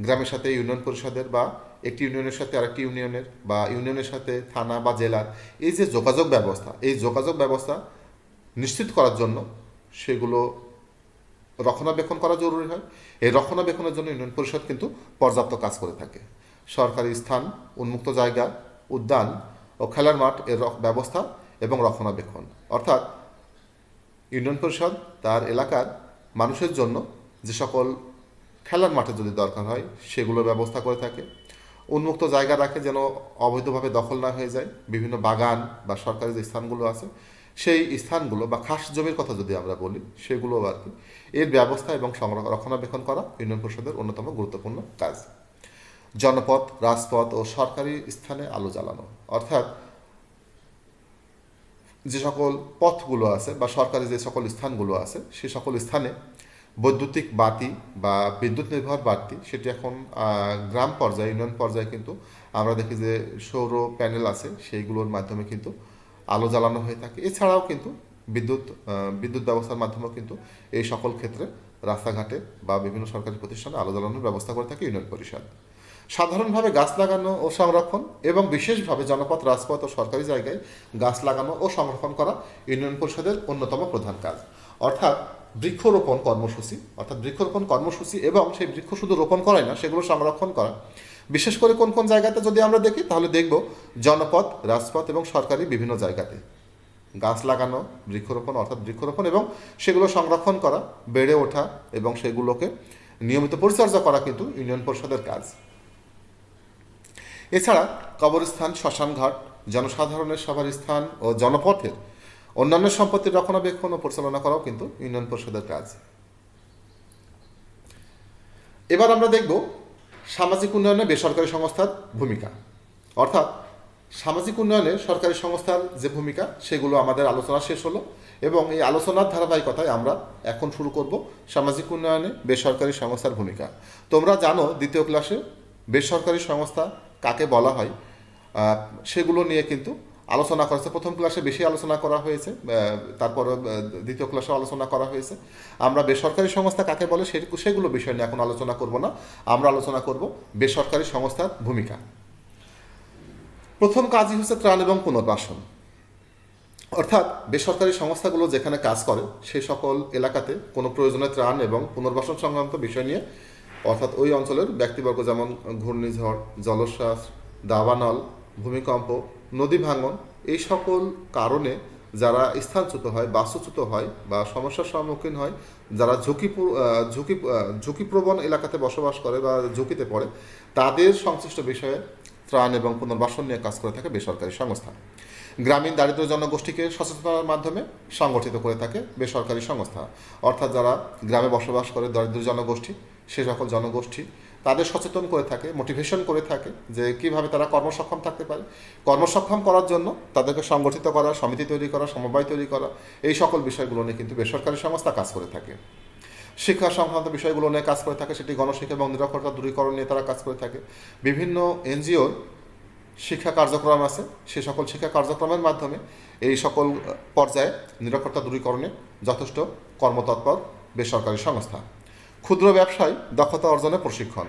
গ্রামের সাথে ইউনিয়ন পরিষদের বা একটি ইউনিয়নের সাথে আরেকটি ইউনিয়নের বা ইউনিয়নের সাথে থানা বা জেলার এই যে যোগাযোগ ব্যবস্থা এই যোগাযোগ ব্যবস্থা নিশ্চিত করার জন্য সেগুলো রক্ষণাবেক্ষণ করা জরুরি হয় এই রক্ষণাবেক্ষণের জন্য ইউনিয়ন পরিষদ কিন্তু পর্যাপ্ত কাজ করে থাকে সরকারি স্থান উন্মুক্ত জায়গা উদ্যান ও খেলার মাঠ এর ব্যবস্থা এবং রক্ষণাবেক্ষণ অর্থাৎ ইউনিয়ন পরিষদ তার এলাকার মানুষের জন্য যে সকল খেলার মাঠে যদি দরকার হয় সেগুলো ব্যবস্থা করে থাকে উন্মুক্ত জায়গা রাখে যেন অবৈধভাবে দখল না হয়ে যায় বিভিন্ন বাগান বা সরকারি যে স্থানগুলো আছে সেই স্থানগুলো বা খাস জমির কথা যদি আমরা বলি সেগুলো আর কি এর ব্যবস্থা এবং রক্ষণাবেক্ষণ করা ইউনিয়ন পরিষদের অন্যতম গুরুত্বপূর্ণ কাজ জনপথ রাজপথ ও সরকারি স্থানে আলো জ্বালানো অর্থাৎ যে সকল পথগুলো আছে বা সরকারি যে সকল স্থানগুলো আছে সে সকল স্থানে বৈদ্যুতিক বাতি বা বিদ্যুৎ নির্ভর বাড়তি সেটি এখন গ্রাম পর্যায়ে ইউনিয়ন পর্যায়ে কিন্তু আমরা দেখি যে সৌর প্যানেল আছে সেইগুলোর মাধ্যমে কিন্তু আলো জ্বালানো হয়ে থাকে এছাড়াও কিন্তু বিদ্যুৎ বিদ্যুৎ ব্যবস্থার মাধ্যমেও কিন্তু এই সকল ক্ষেত্রে রাস্তাঘাটে বা বিভিন্ন সরকারি প্রতিষ্ঠানে আলো জ্বালানোর ব্যবস্থা করে থাকে ইউনিয়ন পরিষদ সাধারণভাবে গাছ লাগানো ও সংরক্ষণ এবং বিশেষভাবে জনপথ রাজপথ ও সরকারি জায়গায় গাছ লাগানো ও সংরক্ষণ করা ইউনিয়ন পরিষদের অন্যতম প্রধান কাজ অর্থাৎ বৃক্ষরোপণ কর্মসূচি অর্থাৎ বৃক্ষরোপণ কর্মসূচি এবং সেই বৃক্ষ শুধু রোপণ করাই না সেগুলো সংরক্ষণ করা বিশেষ করে কোন কোন জায়গাতে যদি আমরা দেখি তাহলে দেখব জনপথ রাজপথ এবং সরকারি বিভিন্ন জায়গাতে গাছ লাগানো বৃক্ষরোপণ অর্থাৎ বৃক্ষরোপণ এবং সেগুলো সংরক্ষণ করা বেড়ে ওঠা এবং সেগুলোকে নিয়মিত পরিচর্যা করা কিন্তু ইউনিয়ন পরিষদের কাজ এছাড়া কবরস্থান শ্মশানঘাট জনসাধারণের সবার স্থান ও জনপথের অন্যান্য সম্পত্তির রক্ষণাবেক্ষণ ও পরিচালনা করাও কিন্তু ইউনিয়ন পরিষদের কাজ এবার আমরা দেখব সামাজিক উন্নয়নে বেসরকারি সংস্থার ভূমিকা অর্থাৎ সামাজিক উন্নয়নে সরকারি সংস্থার যে ভূমিকা সেগুলো আমাদের আলোচনা শেষ হলো এবং এই আলোচনার ধারাবাহিকতায় আমরা এখন শুরু করব সামাজিক উন্নয়নে বেসরকারি সংস্থার ভূমিকা তোমরা জানো দ্বিতীয় ক্লাসে বেসরকারি সংস্থা কাকে বলা হয় সেগুলো নিয়ে কিন্তু আলোচনা করেছে প্রথম ক্লাসে বেশি আলোচনা করা হয়েছে তারপর দ্বিতীয় ক্লাসে আলোচনা করা হয়েছে আমরা বেসরকারি সংস্থা কাকে বলে সেগুলো বিষয় নিয়ে এখন আলোচনা করব না আমরা আলোচনা করব বেসরকারি সংস্থার ভূমিকা প্রথম কাজই হচ্ছে ত্রাণ এবং পুনর্বাসন অর্থাৎ বেসরকারি সংস্থাগুলো যেখানে কাজ করে সেই সকল এলাকাতে কোনো প্রয়োজনে ত্রাণ এবং পুনর্বাসন সংক্রান্ত বিষয় নিয়ে অর্থাৎ ওই অঞ্চলের ব্যক্তিবর্গ যেমন ঘূর্ণিঝড় জলোচ্ছ্বাস দাবানল ভূমিকম্প নদী ভাঙন এই সকল কারণে যারা স্থানচ্যুত হয় বাস্তুচ্যুত হয় বা সমস্যার সম্মুখীন হয় যারা ঝুঁকি ঝুঁকি ঝুঁকিপ্রবণ এলাকাতে বসবাস করে বা ঝুঁকিতে পড়ে তাদের সংশ্লিষ্ট বিষয়ে ত্রাণ এবং পুনর্বাসন নিয়ে কাজ করে থাকে বেসরকারি সংস্থা গ্রামীণ দারিদ্র জনগোষ্ঠীকে সচেতনতার মাধ্যমে সংগঠিত করে থাকে বেসরকারি সংস্থা অর্থাৎ যারা গ্রামে বসবাস করে দরিদ্র জনগোষ্ঠী সে সকল জনগোষ্ঠী তাদের সচেতন করে থাকে মোটিভেশন করে থাকে যে কিভাবে তারা কর্মসক্ষম থাকতে পারে কর্মসক্ষম করার জন্য তাদেরকে সংগঠিত করা সমিতি তৈরি করা সমবায় তৈরি করা এই সকল বিষয়গুলো নিয়ে কিন্তু বেসরকারি সংস্থা কাজ করে থাকে শিক্ষা সংক্রান্ত বিষয়গুলো নিয়ে কাজ করে থাকে সেটি গণশিক্ষা এবং নিরক্ষরতা দূরীকরণ নিয়ে তারা কাজ করে থাকে বিভিন্ন এনজিওর শিক্ষা কার্যক্রম আছে সে সকল শিক্ষা কার্যক্রমের মাধ্যমে এই সকল পর্যায়ে নিরাপত্তা দূরীকরণে যথেষ্ট কর্মতৎপর বেসরকারি সংস্থা ক্ষুদ্র ব্যবসায় দক্ষতা অর্জনে প্রশিক্ষণ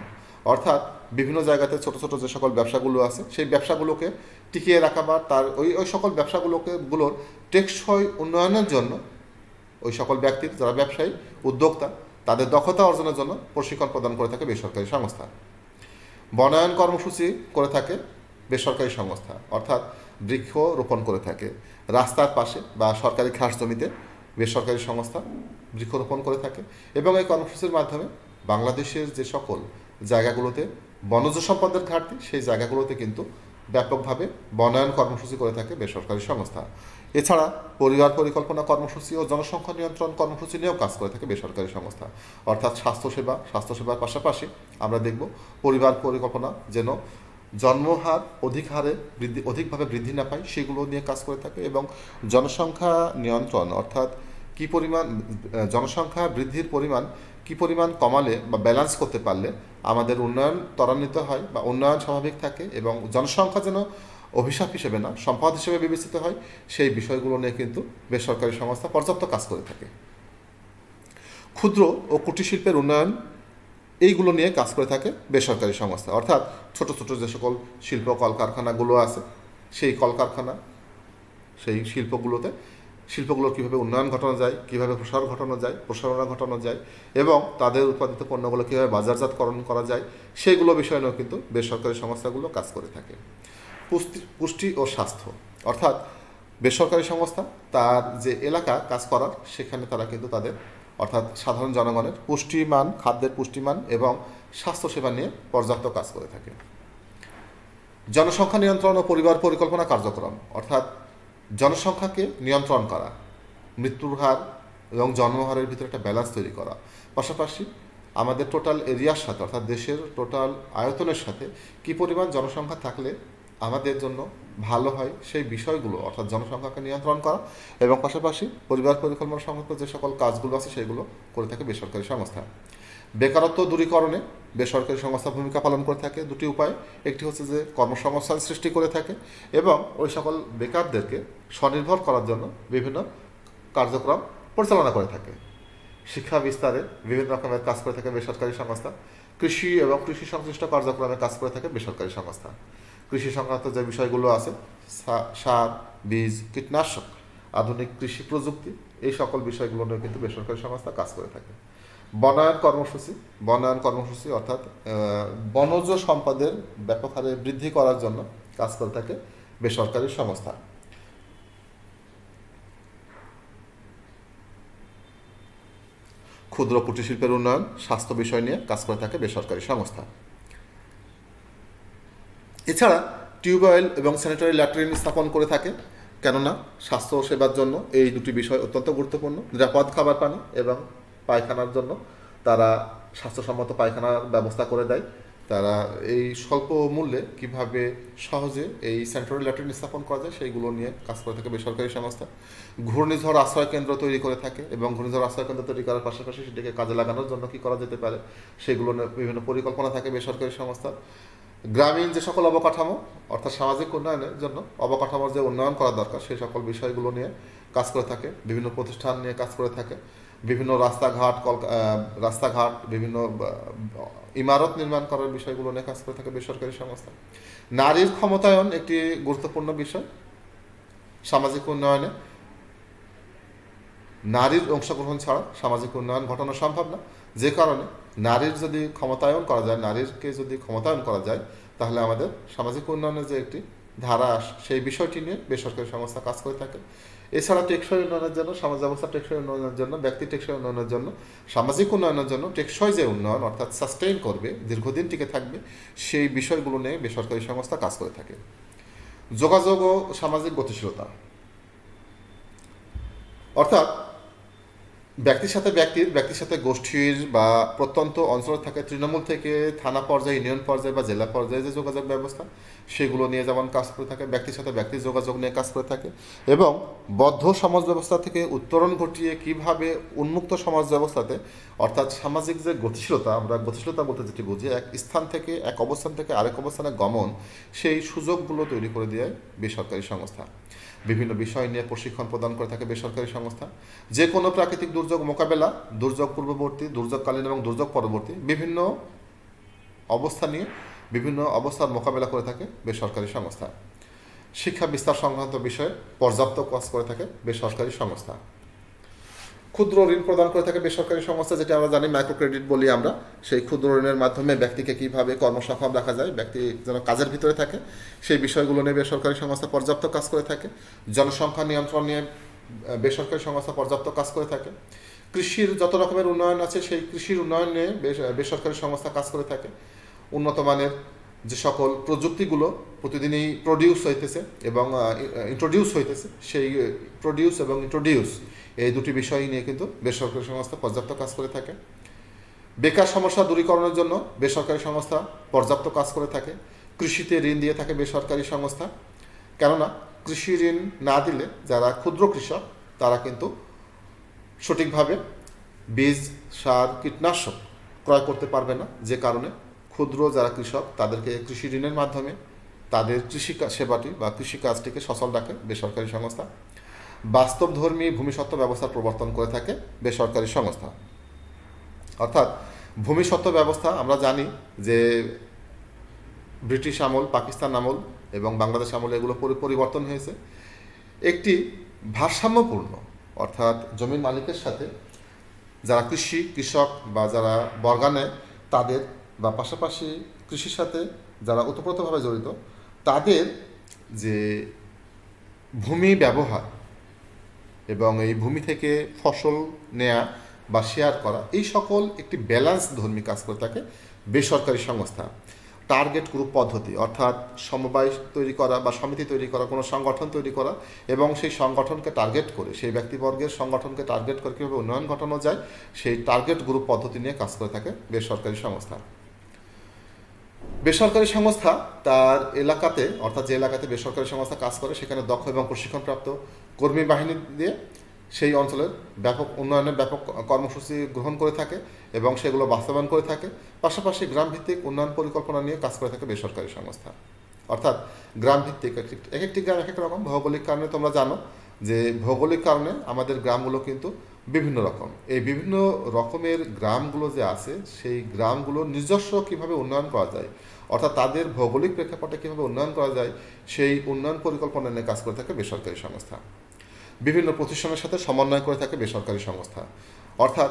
অর্থাৎ বিভিন্ন জায়গাতে ছোট ছোট যে সকল ব্যবসাগুলো আছে সেই ব্যবসাগুলোকে টিকিয়ে রাখা বা তার ওই ওই সকল ব্যবসাগুলোকে গুলোর টেকসই উন্নয়নের জন্য ওই সকল ব্যক্তির যারা ব্যবসায়ী উদ্যোক্তা তাদের দক্ষতা অর্জনের জন্য প্রশিক্ষণ প্রদান করে থাকে বেসরকারি সংস্থা বনায়ন কর্মসূচি করে থাকে বেসরকারি সংস্থা অর্থাৎ বৃক্ষ রোপণ করে থাকে রাস্তার পাশে বা সরকারি খাস জমিতে বেসরকারি সংস্থা বৃক্ষরোপণ করে থাকে এবং এই কর্মসূচির মাধ্যমে বাংলাদেশের যে সকল জায়গাগুলোতে বনজ সম্পদের ঘাটতি সেই জায়গাগুলোতে কিন্তু ব্যাপকভাবে বনায়ন কর্মসূচি করে থাকে বেসরকারি সংস্থা এছাড়া পরিবার পরিকল্পনা কর্মসূচি ও জনসংখ্যা নিয়ন্ত্রণ কর্মসূচি নিয়েও কাজ করে থাকে বেসরকারি সংস্থা অর্থাৎ স্বাস্থ্যসেবা স্বাস্থ্যসেবার পাশাপাশি আমরা দেখব পরিবার পরিকল্পনা যেন জন্মহার অধিক হারে বৃদ্ধি অধিকভাবে বৃদ্ধি না পায় সেগুলো নিয়ে কাজ করে থাকে এবং জনসংখ্যা নিয়ন্ত্রণ অর্থাৎ কি পরিমাণ জনসংখ্যা বৃদ্ধির পরিমাণ কি পরিমাণ কমালে বা ব্যালেন্স করতে পারলে আমাদের উন্নয়ন ত্বরান্বিত হয় বা উন্নয়ন স্বাভাবিক থাকে এবং জনসংখ্যা যেন অভিশাপ হিসেবে না সম্পদ হিসেবে বিবেচিত হয় সেই বিষয়গুলো নিয়ে কিন্তু বেসরকারি সংস্থা পর্যাপ্ত কাজ করে থাকে ক্ষুদ্র ও কুটির শিল্পের উন্নয়ন এইগুলো নিয়ে কাজ করে থাকে বেসরকারি সংস্থা অর্থাৎ ছোট ছোট যে সকল শিল্প কলকারখানাগুলো আছে সেই কলকারখানা সেই শিল্পগুলোতে শিল্পগুলোর কীভাবে উন্নয়ন ঘটানো যায় কীভাবে প্রসার ঘটানো যায় প্রসারণা ঘটানো যায় এবং তাদের উৎপাদিত পণ্যগুলো কীভাবে বাজারজাতকরণ করা যায় সেইগুলো বিষয় নিয়েও কিন্তু বেসরকারি সংস্থাগুলো কাজ করে থাকে পুষ্টি পুষ্টি ও স্বাস্থ্য অর্থাৎ বেসরকারি সংস্থা তার যে এলাকা কাজ করার সেখানে তারা কিন্তু তাদের অর্থাৎ সাধারণ জনগণের পুষ্টিমান খাদ্যের পুষ্টিমান এবং স্বাস্থ্যসেবা নিয়ে পর্যাপ্ত কাজ করে থাকে জনসংখ্যা নিয়ন্ত্রণ ও পরিবার পরিকল্পনা কার্যক্রম অর্থাৎ জনসংখ্যাকে নিয়ন্ত্রণ করা মৃত্যুর হার এবং জন্মহারের ভিতরে একটা ব্যালেন্স তৈরি করা পাশাপাশি আমাদের টোটাল এরিয়ার সাথে অর্থাৎ দেশের টোটাল আয়তনের সাথে কি পরিমাণ জনসংখ্যা থাকলে আমাদের জন্য ভালো হয় সেই বিষয়গুলো অর্থাৎ জনসংখ্যাকে নিয়ন্ত্রণ করা এবং পাশাপাশি পরিবার পরিকল্পনা সংক্রান্ত যে সকল কাজগুলো আছে সেগুলো করে থাকে বেসরকারি সংস্থা বেকারত্ব দূরীকরণে বেসরকারি সংস্থা ভূমিকা পালন করে থাকে দুটি উপায় একটি হচ্ছে যে কর্মসংস্থান সৃষ্টি করে থাকে এবং ওই সকল বেকারদেরকে স্বনির্ভর করার জন্য বিভিন্ন কার্যক্রম পরিচালনা করে থাকে শিক্ষা বিস্তারে বিভিন্ন রকমের কাজ করে থাকে বেসরকারি সংস্থা কৃষি এবং কৃষি সংশ্লিষ্ট কার্যক্রমে কাজ করে থাকে বেসরকারি সংস্থা কৃষি সংক্রান্ত যে বিষয়গুলো আছে সার বীজ কীটনাশক আধুনিক কৃষি প্রযুক্তি এই সকল বিষয়গুলো নিয়ে কিন্তু বেসরকারি সংস্থা কাজ করে থাকে বনায়ন কর্মসূচি বনায়ন কর্মসূচি অর্থাৎ বনজ সম্পদের ব্যাপক হারে বৃদ্ধি করার জন্য কাজ করে থাকে বেসরকারি সংস্থা ক্ষুদ্র কুটির শিল্পের উন্নয়ন স্বাস্থ্য বিষয় নিয়ে কাজ করে থাকে বেসরকারি সংস্থা এছাড়া টিউবওয়েল এবং স্যানিটারি ল্যাট্রিন স্থাপন করে থাকে কেননা স্বাস্থ্য সেবার জন্য এই দুটি বিষয় অত্যন্ত গুরুত্বপূর্ণ নিরাপদ খাবার পানি এবং পায়খানার জন্য তারা স্বাস্থ্যসম্মত পায়খানার ব্যবস্থা করে দেয় তারা এই স্বল্প মূল্যে কিভাবে সহজে এই সেন্ট্রাল ল্যাট্রিন স্থাপন করা যায় সেইগুলো নিয়ে কাজ করে থাকে বেসরকারি সংস্থা ঘূর্ণিঝড় আশ্রয় কেন্দ্র তৈরি করে থাকে এবং ঘূর্ণিঝড় আশ্রয় কেন্দ্র তৈরি করার পাশাপাশি সেটিকে কাজে লাগানোর জন্য কী করা যেতে পারে সেগুলো বিভিন্ন পরিকল্পনা থাকে বেসরকারি সংস্থা গ্রামীণ যে সকল অবকাঠামো অর্থাৎ সামাজিক উন্নয়নের জন্য অবকাঠামোর যে উন্নয়ন করা দরকার সেই সকল বিষয়গুলো নিয়ে কাজ করে থাকে বিভিন্ন প্রতিষ্ঠান নিয়ে কাজ করে থাকে বিভিন্ন রাস্তাঘাট কল রাস্তাঘাট বিভিন্ন ইমারত নির্মাণ করার বিষয়গুলো নিয়ে কাজ করে থাকে বেসরকারি সংস্থা নারীর ক্ষমতায়ন একটি গুরুত্বপূর্ণ বিষয় সামাজিক উন্নয়নে নারীর অংশগ্রহণ ছাড়া সামাজিক উন্নয়ন ঘটানো সম্ভব না যে কারণে নারীর যদি ক্ষমতায়ন করা যায় নারীকে যদি ক্ষমতায়ন করা যায় তাহলে আমাদের সামাজিক উন্নয়নের যে একটি ধারা সেই বিষয়টি নিয়ে বেসরকারি সংস্থা কাজ করে থাকে এছাড়া টেকসই উন্নয়নের জন্য সমাজ ব্যবস্থা টেকসই উন্নয়নের জন্য ব্যক্তি টেকসই উন্নয়নের জন্য সামাজিক উন্নয়নের জন্য টেকসই যে উন্নয়ন অর্থাৎ সাস্টেইন করবে দীর্ঘদিন টিকে থাকবে সেই বিষয়গুলো নিয়ে বেসরকারি সংস্থা কাজ করে থাকে যোগাযোগ ও সামাজিক গতিশীলতা অর্থাৎ ব্যক্তির সাথে ব্যক্তির ব্যক্তির সাথে গোষ্ঠীর বা প্রত্যন্ত অঞ্চলে থাকে তৃণমূল থেকে থানা পর্যায়ে ইউনিয়ন পর্যায়ে বা জেলা পর্যায়ে যে যোগাযোগ ব্যবস্থা সেগুলো নিয়ে যেমন কাজ করে থাকে ব্যক্তির সাথে ব্যক্তির যোগাযোগ নিয়ে কাজ করে থাকে এবং বদ্ধ সমাজ ব্যবস্থা থেকে উত্তরণ ঘটিয়ে কিভাবে উন্মুক্ত সমাজ ব্যবস্থাতে অর্থাৎ সামাজিক যে গতিশীলতা আমরা গতিশীলতা বলতে যেটি বুঝি এক স্থান থেকে এক অবস্থান থেকে আরেক অবস্থানে গমন সেই সুযোগগুলো তৈরি করে দেয় বেসরকারি সংস্থা বিভিন্ন বিষয় নিয়ে প্রশিক্ষণ প্রদান করে থাকে বেসরকারি সংস্থা যে কোনো প্রাকৃতিক দুর্যোগ মোকাবেলা দুর্যোগ পূর্ববর্তী দুর্যোগকালীন এবং দুর্যোগ পরবর্তী বিভিন্ন অবস্থা নিয়ে বিভিন্ন অবস্থার মোকাবেলা করে থাকে বেসরকারি সংস্থা শিক্ষা বিস্তার সংক্রান্ত বিষয়ে পর্যাপ্ত কাজ করে থাকে বেসরকারি সংস্থা ক্ষুদ্র ঋণ প্রদান করে থাকে বেসরকারি সংস্থা যেটা আমরা জানি মাইক্রো ক্রেডিট বলি আমরা সেই ক্ষুদ্র ঋণের মাধ্যমে ব্যক্তিকে কীভাবে কর্মসক্ষম রাখা যায় ব্যক্তি যেন কাজের ভিতরে থাকে সেই বিষয়গুলো নিয়ে বেসরকারি সংস্থা পর্যাপ্ত কাজ করে থাকে জনসংখ্যা নিয়ন্ত্রণ নিয়ে বেসরকারি সংস্থা পর্যাপ্ত কাজ করে থাকে কৃষির যত রকমের উন্নয়ন আছে সেই কৃষির উন্নয়ন নিয়ে বেসরকারি সংস্থা কাজ করে থাকে উন্নত মানের যে সকল প্রযুক্তিগুলো প্রতিদিনই প্রডিউস হইতেছে এবং ইন্ট্রোডিউস হইতেছে সেই প্রডিউস এবং ইন্ট্রোডিউস এই দুটি বিষয় নিয়ে কিন্তু বেসরকারি সংস্থা পর্যাপ্ত কাজ করে থাকে বেকার সমস্যা দূরীকরণের জন্য বেসরকারি সংস্থা পর্যাপ্ত কাজ করে থাকে কৃষিতে ঋণ দিয়ে থাকে বেসরকারি সংস্থা কেননা কৃষি ঋণ না দিলে যারা ক্ষুদ্র কৃষক তারা কিন্তু সঠিকভাবে বীজ সার কীটনাশক ক্রয় করতে পারবে না যে কারণে ক্ষুদ্র যারা কৃষক তাদেরকে কৃষি ঋণের মাধ্যমে তাদের কৃষি সেবাটি বা কৃষি কাজটিকে সচল রাখে বেসরকারি সংস্থা বাস্তবধর্মী ভূমিসত্ত্ব ব্যবস্থার প্রবর্তন করে থাকে বেসরকারি সংস্থা অর্থাৎ ভূমিসত্ত্ব ব্যবস্থা আমরা জানি যে ব্রিটিশ আমল পাকিস্তান আমল এবং বাংলাদেশ আমল এগুলো পরিবর্তন হয়েছে একটি ভারসাম্যপূর্ণ অর্থাৎ জমির মালিকের সাথে যারা কৃষি কৃষক বা যারা বর্গানে তাদের বা পাশাপাশি কৃষির সাথে যারা ওতপ্রোতভাবে জড়িত তাদের যে ভূমি ব্যবহার এবং এই ভূমি থেকে ফসল নেয়া বা শেয়ার করা এই সকল একটি ব্যালান্স ধর্মী কাজ করে থাকে বেসরকারি সংস্থা টার্গেট গ্রুপ পদ্ধতি অর্থাৎ সমবায় তৈরি করা বা সমিতি তৈরি করা কোনো সংগঠন তৈরি করা এবং সেই সংগঠনকে টার্গেট করে সেই ব্যক্তিবর্গের সংগঠনকে টার্গেট করে কীভাবে উন্নয়ন ঘটানো যায় সেই টার্গেট গ্রুপ পদ্ধতি নিয়ে কাজ করে থাকে বেসরকারি সংস্থা বেসরকারি সংস্থা তার এলাকাতে অর্থাৎ যে এলাকাতে বেসরকারি সংস্থা কাজ করে সেখানে দক্ষ এবং প্রশিক্ষণপ্রাপ্ত কর্মী বাহিনী দিয়ে সেই অঞ্চলের ব্যাপক উন্নয়নের ব্যাপক কর্মসূচি গ্রহণ করে থাকে এবং সেগুলো বাস্তবায়ন করে থাকে পাশাপাশি গ্রামভিত্তিক উন্নয়ন পরিকল্পনা নিয়ে কাজ করে থাকে বেসরকারি সংস্থা অর্থাৎ গ্রামভিত্তিক এক একটি গ্রাম এক এক রকম ভৌগোলিক কারণে তোমরা জানো যে ভৌগোলিক কারণে আমাদের গ্রামগুলো কিন্তু বিভিন্ন রকম এই বিভিন্ন রকমের গ্রামগুলো যে আছে সেই গ্রামগুলো নিজস্ব কীভাবে উন্নয়ন করা যায় অর্থাৎ তাদের ভৌগোলিক প্রেক্ষাপটে কীভাবে উন্নয়ন করা যায় সেই উন্নয়ন পরিকল্পনা নিয়ে কাজ করে থাকে বেসরকারি সংস্থা বিভিন্ন প্রতিষ্ঠানের সাথে সমন্বয় করে থাকে বেসরকারি সংস্থা অর্থাৎ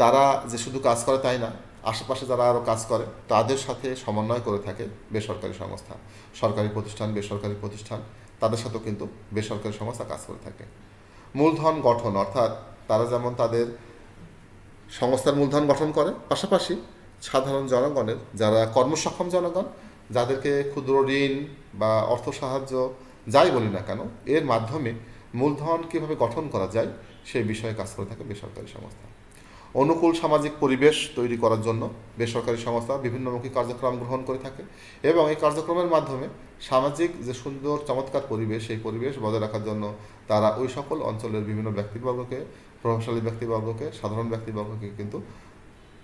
তারা যে শুধু কাজ করে তাই না আশেপাশে যারা আরও কাজ করে তাদের সাথে সমন্বয় করে থাকে বেসরকারি সংস্থা সরকারি প্রতিষ্ঠান বেসরকারি প্রতিষ্ঠান তাদের সাথেও কিন্তু বেসরকারি সংস্থা কাজ করে থাকে মূলধন গঠন অর্থাৎ তারা যেমন তাদের সংস্থার মূলধন গঠন করে পাশাপাশি সাধারণ জনগণের যারা কর্মসক্ষম জনগণ যাদেরকে ক্ষুদ্র ঋণ বা অর্থ সাহায্য যাই বলি না কেন এর মাধ্যমে মূলধন কীভাবে গঠন করা যায় সেই বিষয়ে কাজ করে থাকে বেসরকারি সংস্থা অনুকূল সামাজিক পরিবেশ তৈরি করার জন্য বেসরকারি সংস্থা বিভিন্নমুখী কার্যক্রম গ্রহণ করে থাকে এবং এই কার্যক্রমের মাধ্যমে সামাজিক যে সুন্দর চমৎকার পরিবেশ সেই পরিবেশ বজায় রাখার জন্য তারা ওই সকল অঞ্চলের বিভিন্ন ব্যক্তিবর্গকে প্রভাবশালী ব্যক্তিবর্গকে সাধারণ ব্যক্তিবর্গকে কিন্তু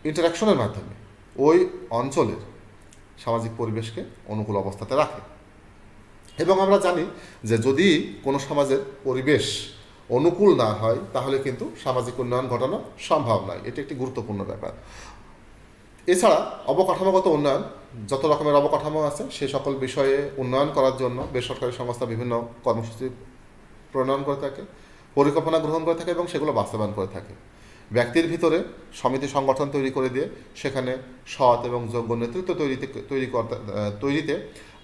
ইন্টারাকশনের মাধ্যমে ওই অঞ্চলের সামাজিক পরিবেশকে অনুকূল অবস্থাতে রাখে এবং আমরা জানি যে যদি কোনো সমাজের পরিবেশ অনুকূল না হয় তাহলে কিন্তু সামাজিক উন্নয়ন ঘটানো সম্ভব নয় এটি একটি গুরুত্বপূর্ণ ব্যাপার এছাড়া অবকাঠামোগত উন্নয়ন যত রকমের অবকাঠামো আছে সে সকল বিষয়ে উন্নয়ন করার জন্য বেসরকারি সংস্থা বিভিন্ন কর্মসূচি প্রণয়ন করে থাকে পরিকল্পনা গ্রহণ করে থাকে এবং সেগুলো বাস্তবায়ন করে থাকে ব্যক্তির ভিতরে সমিতি সংগঠন তৈরি করে দিয়ে সেখানে সৎ এবং যোগ্য নেতৃত্ব তৈরিতে তৈরি তৈরিতে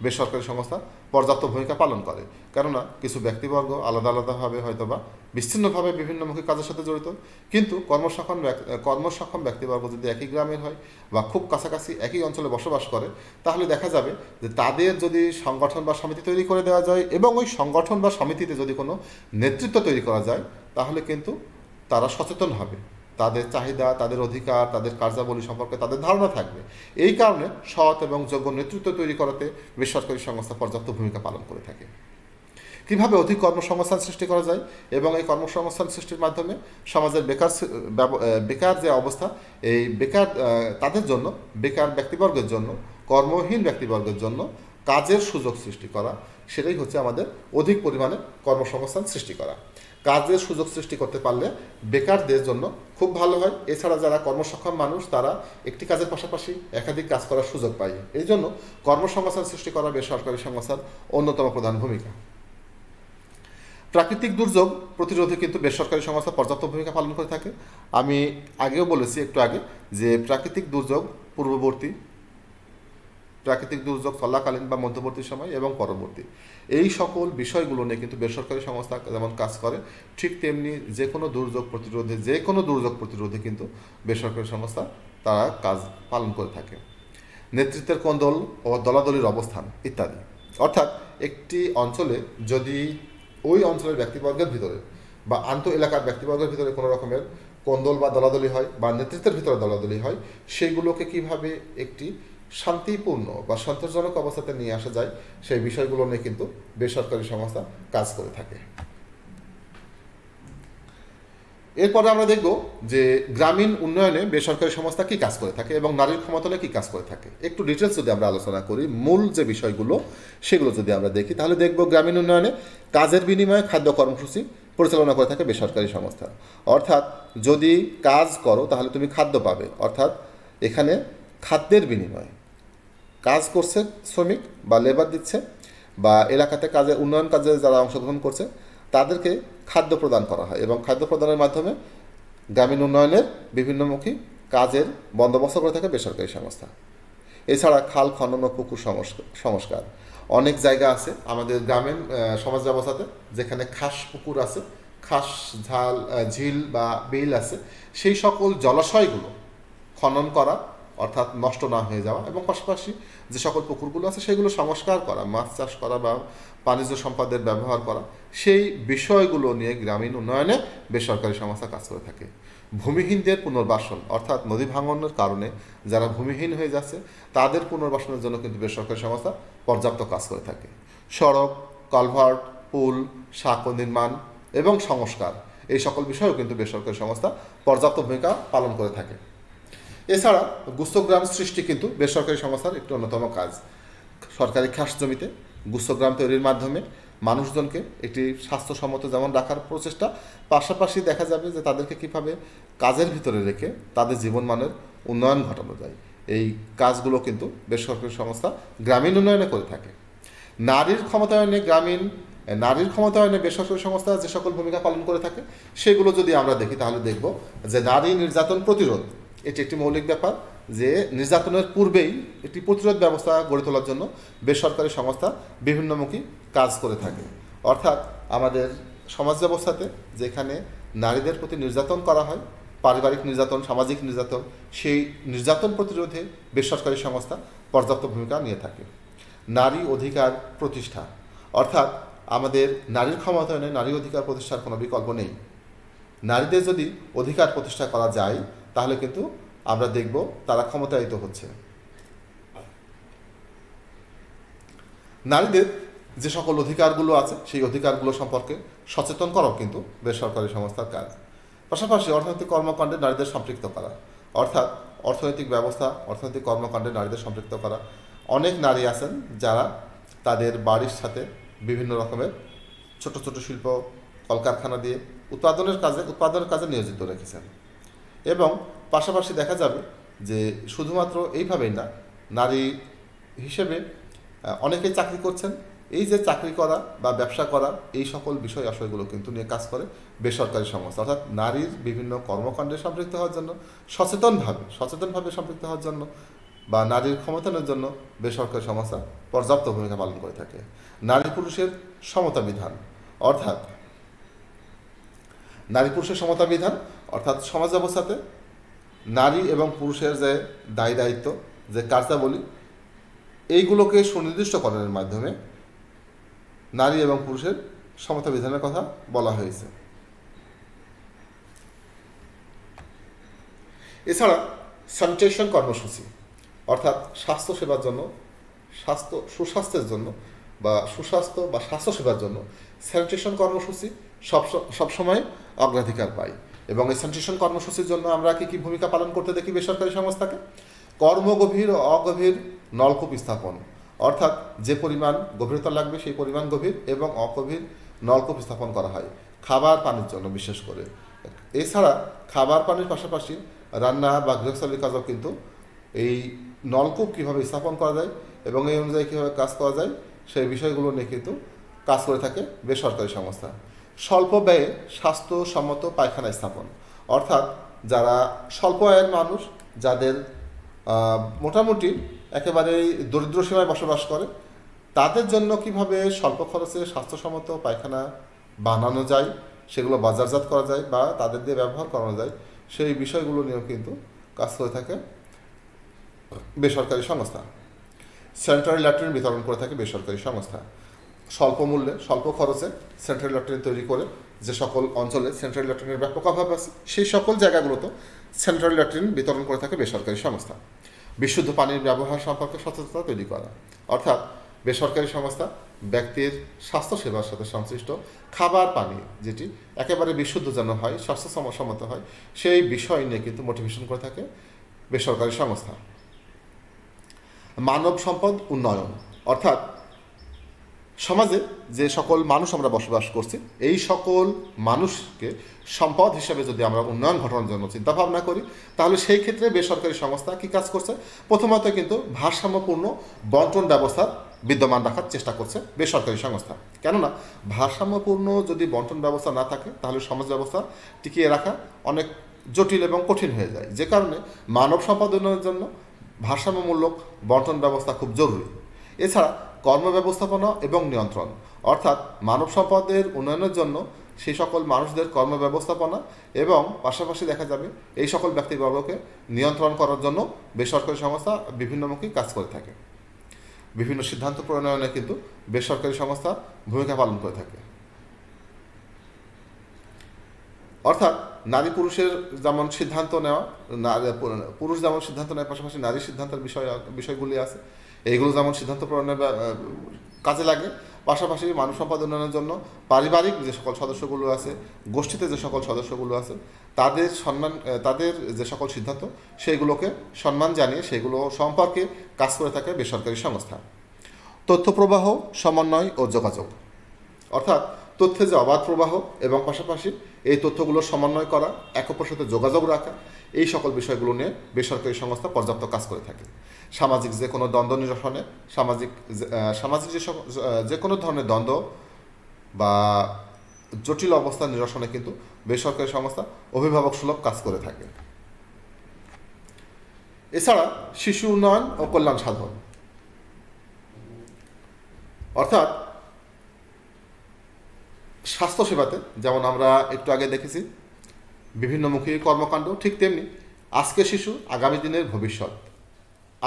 বেসরকারি সংস্থা পর্যাপ্ত ভূমিকা পালন করে কেননা কিছু ব্যক্তিবর্গ আলাদা আলাদাভাবে হয়তো বা বিচ্ছিন্নভাবে বিভিন্নমুখী কাজের সাথে জড়িত কিন্তু কর্মসক্ষম কর্মসক্ষম ব্যক্তিবর্গ যদি একই গ্রামের হয় বা খুব কাছাকাছি একই অঞ্চলে বসবাস করে তাহলে দেখা যাবে যে তাদের যদি সংগঠন বা সমিতি তৈরি করে দেওয়া যায় এবং ওই সংগঠন বা সমিতিতে যদি কোনো নেতৃত্ব তৈরি করা যায় তাহলে কিন্তু তারা সচেতন হবে তাদের চাহিদা তাদের অধিকার তাদের কার্যাবলী সম্পর্কে তাদের ধারণা থাকবে এই কারণে সৎ এবং যোগ্য নেতৃত্ব তৈরি করাতে বেসরকারি সংস্থা পর্যাপ্ত ভূমিকা পালন করে থাকে কীভাবে অধিক কর্মসংস্থান সৃষ্টি করা যায় এবং এই কর্মসংস্থান সৃষ্টির মাধ্যমে সমাজের বেকার বেকার যে অবস্থা এই বেকার তাদের জন্য বেকার ব্যক্তিবর্গের জন্য কর্মহীন ব্যক্তিবর্গের জন্য কাজের সুযোগ সৃষ্টি করা সেটাই হচ্ছে আমাদের অধিক পরিমাণে কর্মসংস্থান সৃষ্টি করা কাজের সুযোগ সৃষ্টি করতে পারলে বেকারদের জন্য খুব ভালো হয় এছাড়া যারা কর্মসক্ষম মানুষ তারা একটি কাজের পাশাপাশি একাধিক কাজ করার সুযোগ পায় এই জন্য কর্মসংস্থান সৃষ্টি করা বেসরকারি সংস্থার অন্যতম প্রধান ভূমিকা প্রাকৃতিক দুর্যোগ প্রতিরোধে কিন্তু বেসরকারি সংস্থা পর্যাপ্ত ভূমিকা পালন করে থাকে আমি আগেও বলেছি একটু আগে যে প্রাকৃতিক দুর্যোগ পূর্ববর্তী প্রাকৃতিক দুর্যোগ চলাকালীন বা মধ্যবর্তী সময় এবং পরবর্তী এই সকল বিষয়গুলো নিয়ে কিন্তু বেসরকারি সংস্থা যেমন কাজ করে ঠিক তেমনি যে কোনো দুর্যোগ প্রতিরোধে যে কোনো দুর্যোগ প্রতিরোধে কিন্তু বেসরকারি সংস্থা তারা কাজ পালন করে থাকে নেতৃত্বের কোন্দল ও দলাদলির অবস্থান ইত্যাদি অর্থাৎ একটি অঞ্চলে যদি ওই অঞ্চলের ব্যক্তিবর্গের ভিতরে বা আন্ত এলাকার ব্যক্তিবর্গের ভিতরে কোনো রকমের কোন্দল বা দলাদলি হয় বা নেতৃত্বের ভিতরে দলাদলি হয় সেগুলোকে কিভাবে একটি শান্তিপূর্ণ বা সন্তোষজনক অবস্থাতে নিয়ে আসা যায় সেই বিষয়গুলো নিয়ে কিন্তু বেসরকারি সংস্থা কাজ করে থাকে এরপরে আমরা দেখব যে গ্রামীণ উন্নয়নে বেসরকারি সংস্থা কি কাজ করে থাকে এবং নারীর ক্ষমতালে কি কাজ করে থাকে একটু ডিটেলস যদি আমরা আলোচনা করি মূল যে বিষয়গুলো সেগুলো যদি আমরা দেখি তাহলে দেখব গ্রামীণ উন্নয়নে কাজের বিনিময়ে খাদ্য কর্মসূচি পরিচালনা করে থাকে বেসরকারি সংস্থা অর্থাৎ যদি কাজ করো তাহলে তুমি খাদ্য পাবে অর্থাৎ এখানে খাদ্যের বিনিময়ে কাজ করছে শ্রমিক বা লেবার দিচ্ছে বা এলাকাতে কাজে উন্নয়ন কাজে যারা অংশগ্রহণ করছে তাদেরকে খাদ্য প্রদান করা হয় এবং খাদ্য প্রদানের মাধ্যমে গ্রামীণ উন্নয়নের বিভিন্নমুখী কাজের বন্দোবস্ত করে থাকে বেসরকারি সংস্থা এছাড়া খাল খনন ও পুকুর সংস্কার অনেক জায়গা আছে আমাদের গ্রামীণ সমাজ ব্যবস্থাতে যেখানে খাস পুকুর আছে খাস ঝাল ঝিল বা বিল আছে সেই সকল জলাশয়গুলো খনন করা অর্থাৎ নষ্ট না হয়ে যাওয়া এবং পাশাপাশি যে সকল পুকুরগুলো আছে সেগুলো সংস্কার করা মাছ চাষ করা বা বাণিজ্য সম্পদের ব্যবহার করা সেই বিষয়গুলো নিয়ে গ্রামীণ উন্নয়নে বেসরকারি সংস্থা কাজ করে থাকে ভূমিহীনদের পুনর্বাসন অর্থাৎ নদী ভাঙনের কারণে যারা ভূমিহীন হয়ে যাচ্ছে তাদের পুনর্বাসনের জন্য কিন্তু বেসরকারি সংস্থা পর্যাপ্ত কাজ করে থাকে সড়ক কলভার্ট পুল সাঁকো নির্মাণ এবং সংস্কার এই সকল বিষয়েও কিন্তু বেসরকারি সংস্থা পর্যাপ্ত ভূমিকা পালন করে থাকে এছাড়া গুস্তগ্রাম সৃষ্টি কিন্তু বেসরকারি সংস্থার একটি অন্যতম কাজ সরকারি খাস জমিতে গুস্তগ্রাম তৈরির মাধ্যমে মানুষজনকে একটি স্বাস্থ্যসম্মত যেমন রাখার প্রচেষ্টা পাশাপাশি দেখা যাবে যে তাদেরকে কীভাবে কাজের ভিতরে রেখে তাদের জীবনমানের উন্নয়ন ঘটানো যায় এই কাজগুলো কিন্তু বেসরকারি সংস্থা গ্রামীণ উন্নয়নে করে থাকে নারীর ক্ষমতায়নে গ্রামীণ নারীর ক্ষমতায়নে বেসরকারি সংস্থা যে সকল ভূমিকা পালন করে থাকে সেগুলো যদি আমরা দেখি তাহলে দেখব যে নারী নির্যাতন প্রতিরোধ এটি একটি মৌলিক ব্যাপার যে নির্যাতনের পূর্বেই একটি প্রতিরোধ ব্যবস্থা গড়ে তোলার জন্য বেসরকারি সংস্থা বিভিন্নমুখী কাজ করে থাকে অর্থাৎ আমাদের সমাজ ব্যবস্থাতে যেখানে নারীদের প্রতি নির্যাতন করা হয় পারিবারিক নির্যাতন সামাজিক নির্যাতন সেই নির্যাতন প্রতিরোধে বেসরকারি সংস্থা পর্যাপ্ত ভূমিকা নিয়ে থাকে নারী অধিকার প্রতিষ্ঠা অর্থাৎ আমাদের নারীর ক্ষমতায়নে নারী অধিকার প্রতিষ্ঠার কোনো বিকল্প নেই নারীদের যদি অধিকার প্রতিষ্ঠা করা যায় তাহলে কিন্তু আমরা দেখব তারা ক্ষমতায়িত হচ্ছে নারীদের যে সকল অধিকারগুলো আছে সেই অধিকারগুলো সম্পর্কে সচেতন করাও কিন্তু বেসরকারি সংস্থার কাজ পাশাপাশি অর্থনৈতিক কর্মকাণ্ডে নারীদের সম্পৃক্ত করা অর্থাৎ অর্থনৈতিক ব্যবস্থা অর্থনৈতিক কর্মকাণ্ডে নারীদের সম্পৃক্ত করা অনেক নারী আছেন যারা তাদের বাড়ির সাথে বিভিন্ন রকমের ছোট ছোট শিল্প কলকারখানা দিয়ে উৎপাদনের কাজে উৎপাদনের কাজে নিয়োজিত রেখেছেন এবং পাশাপাশি দেখা যাবে যে শুধুমাত্র এইভাবেই না নারী হিসেবে অনেকেই চাকরি করছেন এই যে চাকরি করা বা ব্যবসা করা এই সকল বিষয় আশয়গুলো কিন্তু নিয়ে কাজ করে বেসরকারি সংস্থা অর্থাৎ নারীর বিভিন্ন কর্মকাণ্ডে সম্পৃক্ত হওয়ার জন্য সচেতনভাবে সচেতনভাবে সম্পৃক্ত হওয়ার জন্য বা নারীর ক্ষমতায়নের জন্য বেসরকারি সংস্থা পর্যাপ্ত ভূমিকা পালন করে থাকে নারী পুরুষের সমতা বিধান অর্থাৎ নারী পুরুষের সমতা বিধান অর্থাৎ সমাজ ব্যবস্থাতে নারী এবং পুরুষের যে দায় দায়িত্ব যে কার্যাবলী এইগুলোকে সুনির্দিষ্টকরণের মাধ্যমে নারী এবং পুরুষের সমতা বিধানের কথা বলা হয়েছে এছাড়া স্যানিটেশন কর্মসূচি অর্থাৎ স্বাস্থ্যসেবার জন্য স্বাস্থ্য সুস্বাস্থ্যের জন্য বা সুস্বাস্থ্য বা স্বাস্থ্যসেবার জন্য স্যানিটেশন কর্মসূচি সব সবসময় অগ্রাধিকার পায় এবং এই সেন্ট্রেশন কর্মসূচির জন্য আমরা কি কি ভূমিকা পালন করতে দেখি বেসরকারি সংস্থাকে কর্মগভীর অগভীর নলকূপ স্থাপন অর্থাৎ যে পরিমাণ গভীরতা লাগবে সেই পরিমাণ গভীর এবং অগভীর নলকূপ স্থাপন করা হয় খাবার পানির জন্য বিশেষ করে এছাড়া খাবার পানির পাশাপাশি রান্না বা গৃহস্থলীর কাজও কিন্তু এই নলকূপ কীভাবে স্থাপন করা যায় এবং এই অনুযায়ী কীভাবে কাজ করা যায় সেই বিষয়গুলো নিয়ে কিন্তু কাজ করে থাকে বেসরকারি সংস্থা স্বল্প ব্যয়ে স্বাস্থ্যসম্মত পায়খানা স্থাপন অর্থাৎ যারা স্বল্প আয়ের মানুষ যাদের মোটামুটি একেবারেই দরিদ্র সীমায় বসবাস করে তাদের জন্য কিভাবে স্বল্প খরচে স্বাস্থ্যসম্মত পায়খানা বানানো যায় সেগুলো বাজারজাত করা যায় বা তাদের দিয়ে ব্যবহার করানো যায় সেই বিষয়গুলো নিয়েও কিন্তু কাজ করে থাকে বেসরকারি সংস্থা সেন্ট্রাল ল্যাট্রিন বিতরণ করে থাকে বেসরকারি সংস্থা স্বল্প মূল্যে স্বল্প খরচে সেন্ট্রাল লটারি তৈরি করে যে সকল অঞ্চলে সেন্ট্রাল লটারির ব্যাপক অভাব আছে সেই সকল জায়গাগুলোতে সেন্ট্রাল লটারিন বিতরণ করে থাকে বেসরকারি সংস্থা বিশুদ্ধ পানির ব্যবহার সম্পর্কে সচেতনতা তৈরি করা অর্থাৎ বেসরকারি সংস্থা ব্যক্তির স্বাস্থ্যসেবার সাথে সংশ্লিষ্ট খাবার পানি যেটি একেবারে বিশুদ্ধ যেন হয় স্বাস্থ্য সমসম্মত হয় সেই বিষয় নিয়ে কিন্তু মোটিভেশন করে থাকে বেসরকারি সংস্থা মানব সম্পদ উন্নয়ন অর্থাৎ সমাজে যে সকল মানুষ আমরা বসবাস করছি এই সকল মানুষকে সম্পদ হিসাবে যদি আমরা উন্নয়ন ঘটানোর জন্য চিন্তা ভাবনা করি তাহলে সেই ক্ষেত্রে বেসরকারি সংস্থা কী কাজ করছে প্রথমত কিন্তু ভারসাম্যপূর্ণ বন্টন ব্যবস্থা বিদ্যমান রাখার চেষ্টা করছে বেসরকারি সংস্থা কেননা ভারসাম্যপূর্ণ যদি বন্টন ব্যবস্থা না থাকে তাহলে সমাজ ব্যবস্থা টিকিয়ে রাখা অনেক জটিল এবং কঠিন হয়ে যায় যে কারণে মানব সম্পাদনের জন্য ভারসাম্যমূলক বন্টন ব্যবস্থা খুব জরুরি এছাড়া কর্ম ব্যবস্থাপনা এবং নিয়ন্ত্রণ অর্থাৎ মানব সম্পদের উন্নয়নের জন্য সেই সকল মানুষদের কর্ম ব্যবস্থাপনা এবং পাশাপাশি দেখা যাবে এই সকল ব্যক্তিবর্গকে নিয়ন্ত্রণ করার জন্য বেসরকারি সংস্থা বিভিন্নমুখী কাজ করে থাকে বিভিন্ন সিদ্ধান্ত প্রণয়নে কিন্তু বেসরকারি সংস্থা ভূমিকা পালন করে থাকে অর্থাৎ নারী পুরুষের যেমন সিদ্ধান্ত নেওয়া পুরুষ যেমন সিদ্ধান্ত নেওয়ার পাশাপাশি নারী সিদ্ধান্তের বিষয় বিষয়গুলি আছে এইগুলো যেমন সিদ্ধান্ত প্রণয়নের কাজে লাগে পাশাপাশি মানব সম্পদ উন্নয়নের জন্য পারিবারিক যে সকল সদস্যগুলো আছে গোষ্ঠীতে যে সকল সদস্যগুলো আছে তাদের সম্মান তাদের যে সকল সিদ্ধান্ত সেইগুলোকে সম্মান জানিয়ে সেগুলো সম্পর্কে কাজ করে থাকে বেসরকারি সংস্থা তথ্য প্রবাহ সমন্বয় ও যোগাযোগ অর্থাৎ তথ্যের যে অবাধ প্রবাহ এবং পাশাপাশি এই তথ্যগুলো সমন্বয় করা এক সাথে যোগাযোগ রাখা এই সকল বিষয়গুলো নিয়ে বেসরকারি সংস্থা পর্যাপ্ত কাজ করে থাকে সামাজিক যে কোনো দ্বন্দ্ব নিরসনে সামাজিক সামাজিক যে যে কোনো ধরনের দ্বন্দ্ব বা জটিল অবস্থা নিরসনে কিন্তু বেসরকারি সংস্থা অভিভাবক সুলভ কাজ করে থাকে এছাড়া শিশু উন্নয়ন ও কল্যাণ সাধন অর্থাৎ স্বাস্থ্যসেবাতে যেমন আমরা একটু আগে দেখেছি বিভিন্নমুখী কর্মকাণ্ড ঠিক তেমনি আজকে শিশু আগামী দিনের ভবিষ্যৎ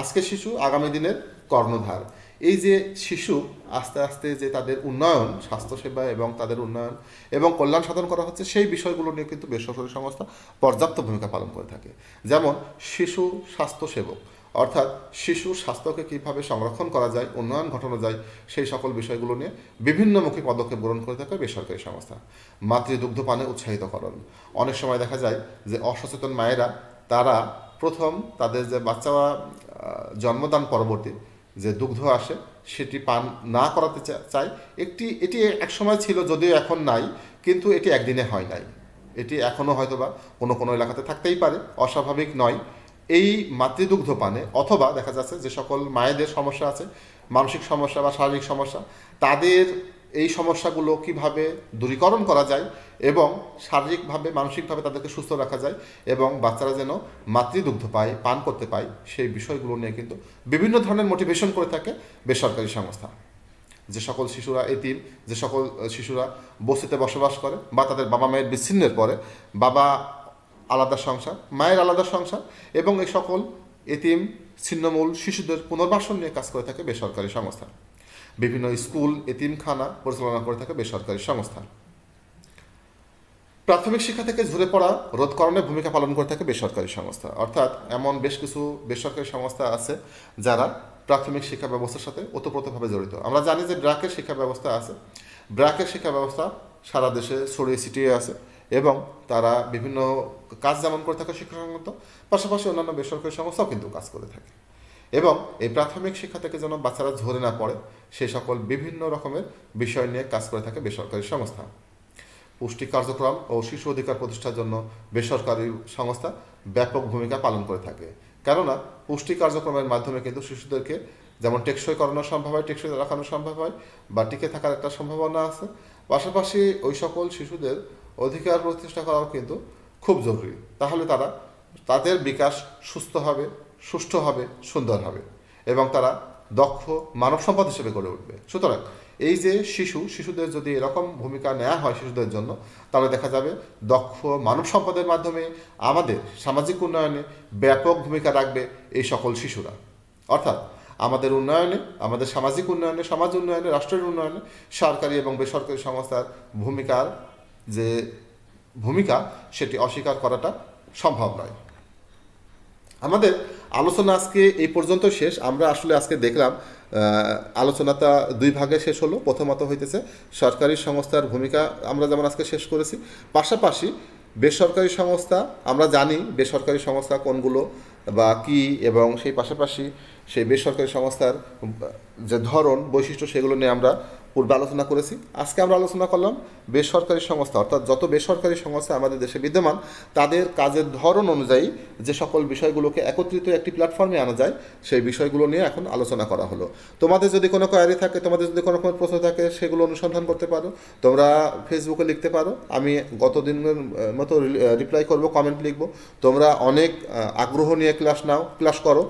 আজকে শিশু আগামী দিনের কর্ণধার এই যে শিশু আস্তে আস্তে যে তাদের উন্নয়ন স্বাস্থ্যসেবা এবং তাদের উন্নয়ন এবং কল্যাণ সাধন করা হচ্ছে সেই বিষয়গুলো নিয়ে কিন্তু বেসরকারি সংস্থা পর্যাপ্ত ভূমিকা পালন করে থাকে যেমন শিশু স্বাস্থ্যসেবক অর্থাৎ শিশুর স্বাস্থ্যকে কীভাবে সংরক্ষণ করা যায় উন্নয়ন ঘটানো যায় সেই সকল বিষয়গুলো নিয়ে বিভিন্নমুখী পদক্ষেপ গ্রহণ করে থাকে বেসরকারি সংস্থা মাতৃ দুগ্ধ পানে উৎসাহিতকরণ অনেক সময় দেখা যায় যে অসচেতন মায়েরা তারা প্রথম তাদের যে বাচ্চা জন্মদান পরবর্তী যে দুগ্ধ আসে সেটি পান না করাতে চাই একটি এটি এক সময় ছিল যদিও এখন নাই কিন্তু এটি একদিনে হয় নাই এটি এখনও হয়তো বা কোনো কোনো এলাকাতে থাকতেই পারে অস্বাভাবিক নয় এই মাতৃদুগ্ধ পানে অথবা দেখা যাচ্ছে যে সকল মায়েদের সমস্যা আছে মানসিক সমস্যা বা শারীরিক সমস্যা তাদের এই সমস্যাগুলো কিভাবে দূরীকরণ করা যায় এবং শারীরিকভাবে মানসিকভাবে তাদেরকে সুস্থ রাখা যায় এবং বাচ্চারা যেন মাতৃদুগ্ধ পায় পান করতে পায় সেই বিষয়গুলো নিয়ে কিন্তু বিভিন্ন ধরনের মোটিভেশন করে থাকে বেসরকারি সংস্থা যে সকল শিশুরা এতিম যে সকল শিশুরা বস্তিতে বসবাস করে বা তাদের বাবা মায়ের বিচ্ছিন্নের পরে বাবা আলাদা সংসার মায়ের আলাদা সংসার এবং এই সকল এতিম ছিন্নমূল শিশুদের পুনর্বাসন নিয়ে কাজ করে থাকে বেসরকারি সংস্থা বিভিন্ন স্কুল এতিমখানা পরিচালনা করে থাকে বেসরকারি সংস্থা প্রাথমিক শিক্ষা থেকে ঝরে পড়া রোধকরণে ভূমিকা পালন করে থাকে বেসরকারি সংস্থা অর্থাৎ এমন বেশ কিছু বেসরকারি সংস্থা আছে যারা প্রাথমিক শিক্ষা ব্যবস্থার সাথে ওতপ্রোতভাবে জড়িত আমরা জানি যে ব্র্যাকের শিক্ষা ব্যবস্থা আছে ব্র্যাকের শিক্ষা ব্যবস্থা সারা দেশে ছড়িয়ে ছিটিয়ে আছে এবং তারা বিভিন্ন কাজ যেমন করে থাকে শিক্ষা সংক্রান্ত পাশাপাশি অন্যান্য বেসরকারি সংস্থাও কিন্তু কাজ করে থাকে এবং এই প্রাথমিক শিক্ষা থেকে যেন বাচ্চারা ঝরে না পড়ে সে সকল বিভিন্ন রকমের বিষয় নিয়ে কাজ করে থাকে বেসরকারি সংস্থা পুষ্টি কার্যক্রম ও শিশু অধিকার প্রতিষ্ঠার জন্য বেসরকারি সংস্থা ব্যাপক ভূমিকা পালন করে থাকে কেননা পুষ্টি কার্যক্রমের মাধ্যমে কিন্তু শিশুদেরকে যেমন টেকসই করানো সম্ভব হয় টেকসই রাখানো সম্ভব হয় বা টিকে থাকার একটা সম্ভাবনা আছে পাশাপাশি ওই সকল শিশুদের অধিকার প্রতিষ্ঠা করাও কিন্তু খুব জরুরি তাহলে তারা তাদের বিকাশ সুস্থ হবে সুষ্ঠু হবে সুন্দর হবে এবং তারা দক্ষ মানব সম্পদ হিসেবে গড়ে উঠবে সুতরাং এই যে শিশু শিশুদের যদি এরকম ভূমিকা নেওয়া হয় শিশুদের জন্য তাহলে দেখা যাবে দক্ষ মানব সম্পদের মাধ্যমে আমাদের সামাজিক উন্নয়নে ব্যাপক ভূমিকা রাখবে এই সকল শিশুরা অর্থাৎ আমাদের উন্নয়নে আমাদের সামাজিক উন্নয়নে সমাজ উন্নয়নে রাষ্ট্রের উন্নয়নে সরকারি এবং বেসরকারি সংস্থার ভূমিকার যে ভূমিকা সেটি অস্বীকার করাটা সম্ভব নয় আমাদের আলোচনা আজকে এই পর্যন্ত শেষ আমরা আসলে আজকে দেখলাম আলোচনাটা দুই ভাগে শেষ হলো প্রথমত হইতেছে সরকারি সংস্থার ভূমিকা আমরা যেমন আজকে শেষ করেছি পাশাপাশি বেসরকারি সংস্থা আমরা জানি বেসরকারি সংস্থা কোনগুলো বা কি এবং সেই পাশাপাশি সেই বেসরকারি সংস্থার যে ধরন বৈশিষ্ট্য সেগুলো নিয়ে আমরা পূর্বে আলোচনা করেছি আজকে আমরা আলোচনা করলাম বেসরকারি সংস্থা অর্থাৎ যত বেসরকারি সংস্থা আমাদের দেশে বিদ্যমান তাদের কাজের ধরন অনুযায়ী যে সকল বিষয়গুলোকে একত্রিত একটি প্ল্যাটফর্মে আনা যায় সেই বিষয়গুলো নিয়ে এখন আলোচনা করা হলো তোমাদের যদি কোনো কোয়ারি থাকে তোমাদের যদি কোনো রকমের প্রশ্ন থাকে সেগুলো অনুসন্ধান করতে পারো তোমরা ফেসবুকে লিখতে পারো আমি গত দিনের মতো রিপ্লাই করব কমেন্ট লিখব তোমরা অনেক আগ্রহ নিয়ে ক্লাস নাও ক্লাস করো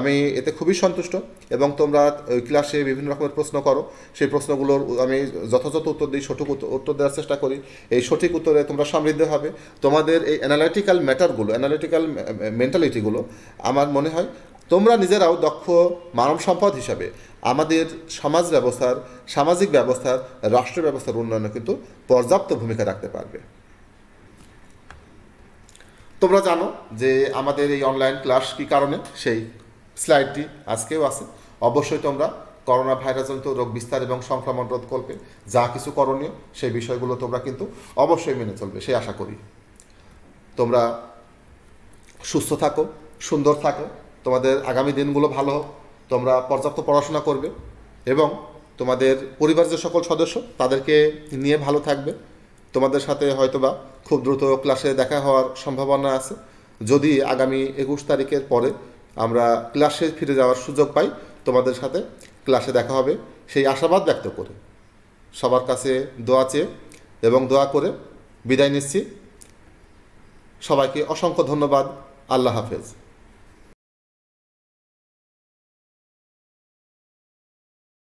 আমি এতে খুবই সন্তুষ্ট এবং তোমরা ক্লাসে বিভিন্ন রকমের প্রশ্ন করো সেই প্রশ্নগুলো প্রশ্নগুলোর আমি যথাযথ উত্তর দিই সঠিক উত্তর দেওয়ার চেষ্টা করি এই সঠিক উত্তরে তোমরা সমৃদ্ধ হবে তোমাদের এই অ্যানালিটিক্যাল ম্যাটারগুলো অ্যানালিটিক্যাল মেন্টালিটিগুলো আমার মনে হয় তোমরা নিজেরাও দক্ষ মানব সম্পদ হিসাবে আমাদের সমাজ ব্যবস্থার সামাজিক ব্যবস্থার রাষ্ট্র ব্যবস্থার উন্নয়নে কিন্তু পর্যাপ্ত ভূমিকা রাখতে পারবে তোমরা জানো যে আমাদের এই অনলাইন ক্লাস কি কারণে সেই স্লাইডটি আজকেও আছে অবশ্যই তোমরা করোনা ভাইরাসজনিত রোগ বিস্তার এবং সংক্রমণ রোধ করবে যা কিছু করণীয় সেই বিষয়গুলো তোমরা কিন্তু অবশ্যই মেনে চলবে সেই আশা করি তোমরা সুস্থ থাকো সুন্দর থাকো তোমাদের আগামী দিনগুলো ভালো হোক তোমরা পর্যাপ্ত পড়াশোনা করবে এবং তোমাদের পরিবার যে সকল সদস্য তাদেরকে নিয়ে ভালো থাকবে তোমাদের সাথে হয়তোবা খুব দ্রুত ক্লাসে দেখা হওয়ার সম্ভাবনা আছে যদি আগামী একুশ তারিখের পরে আমরা ক্লাসে ফিরে যাওয়ার সুযোগ পাই তোমাদের সাথে ক্লাসে দেখা হবে সেই আশাবাদ ব্যক্ত করে সবার কাছে দোয়া চেয়ে এবং দোয়া করে বিদায় নিচ্ছি সবাইকে অসংখ্য ধন্যবাদ আল্লাহ হাফেজ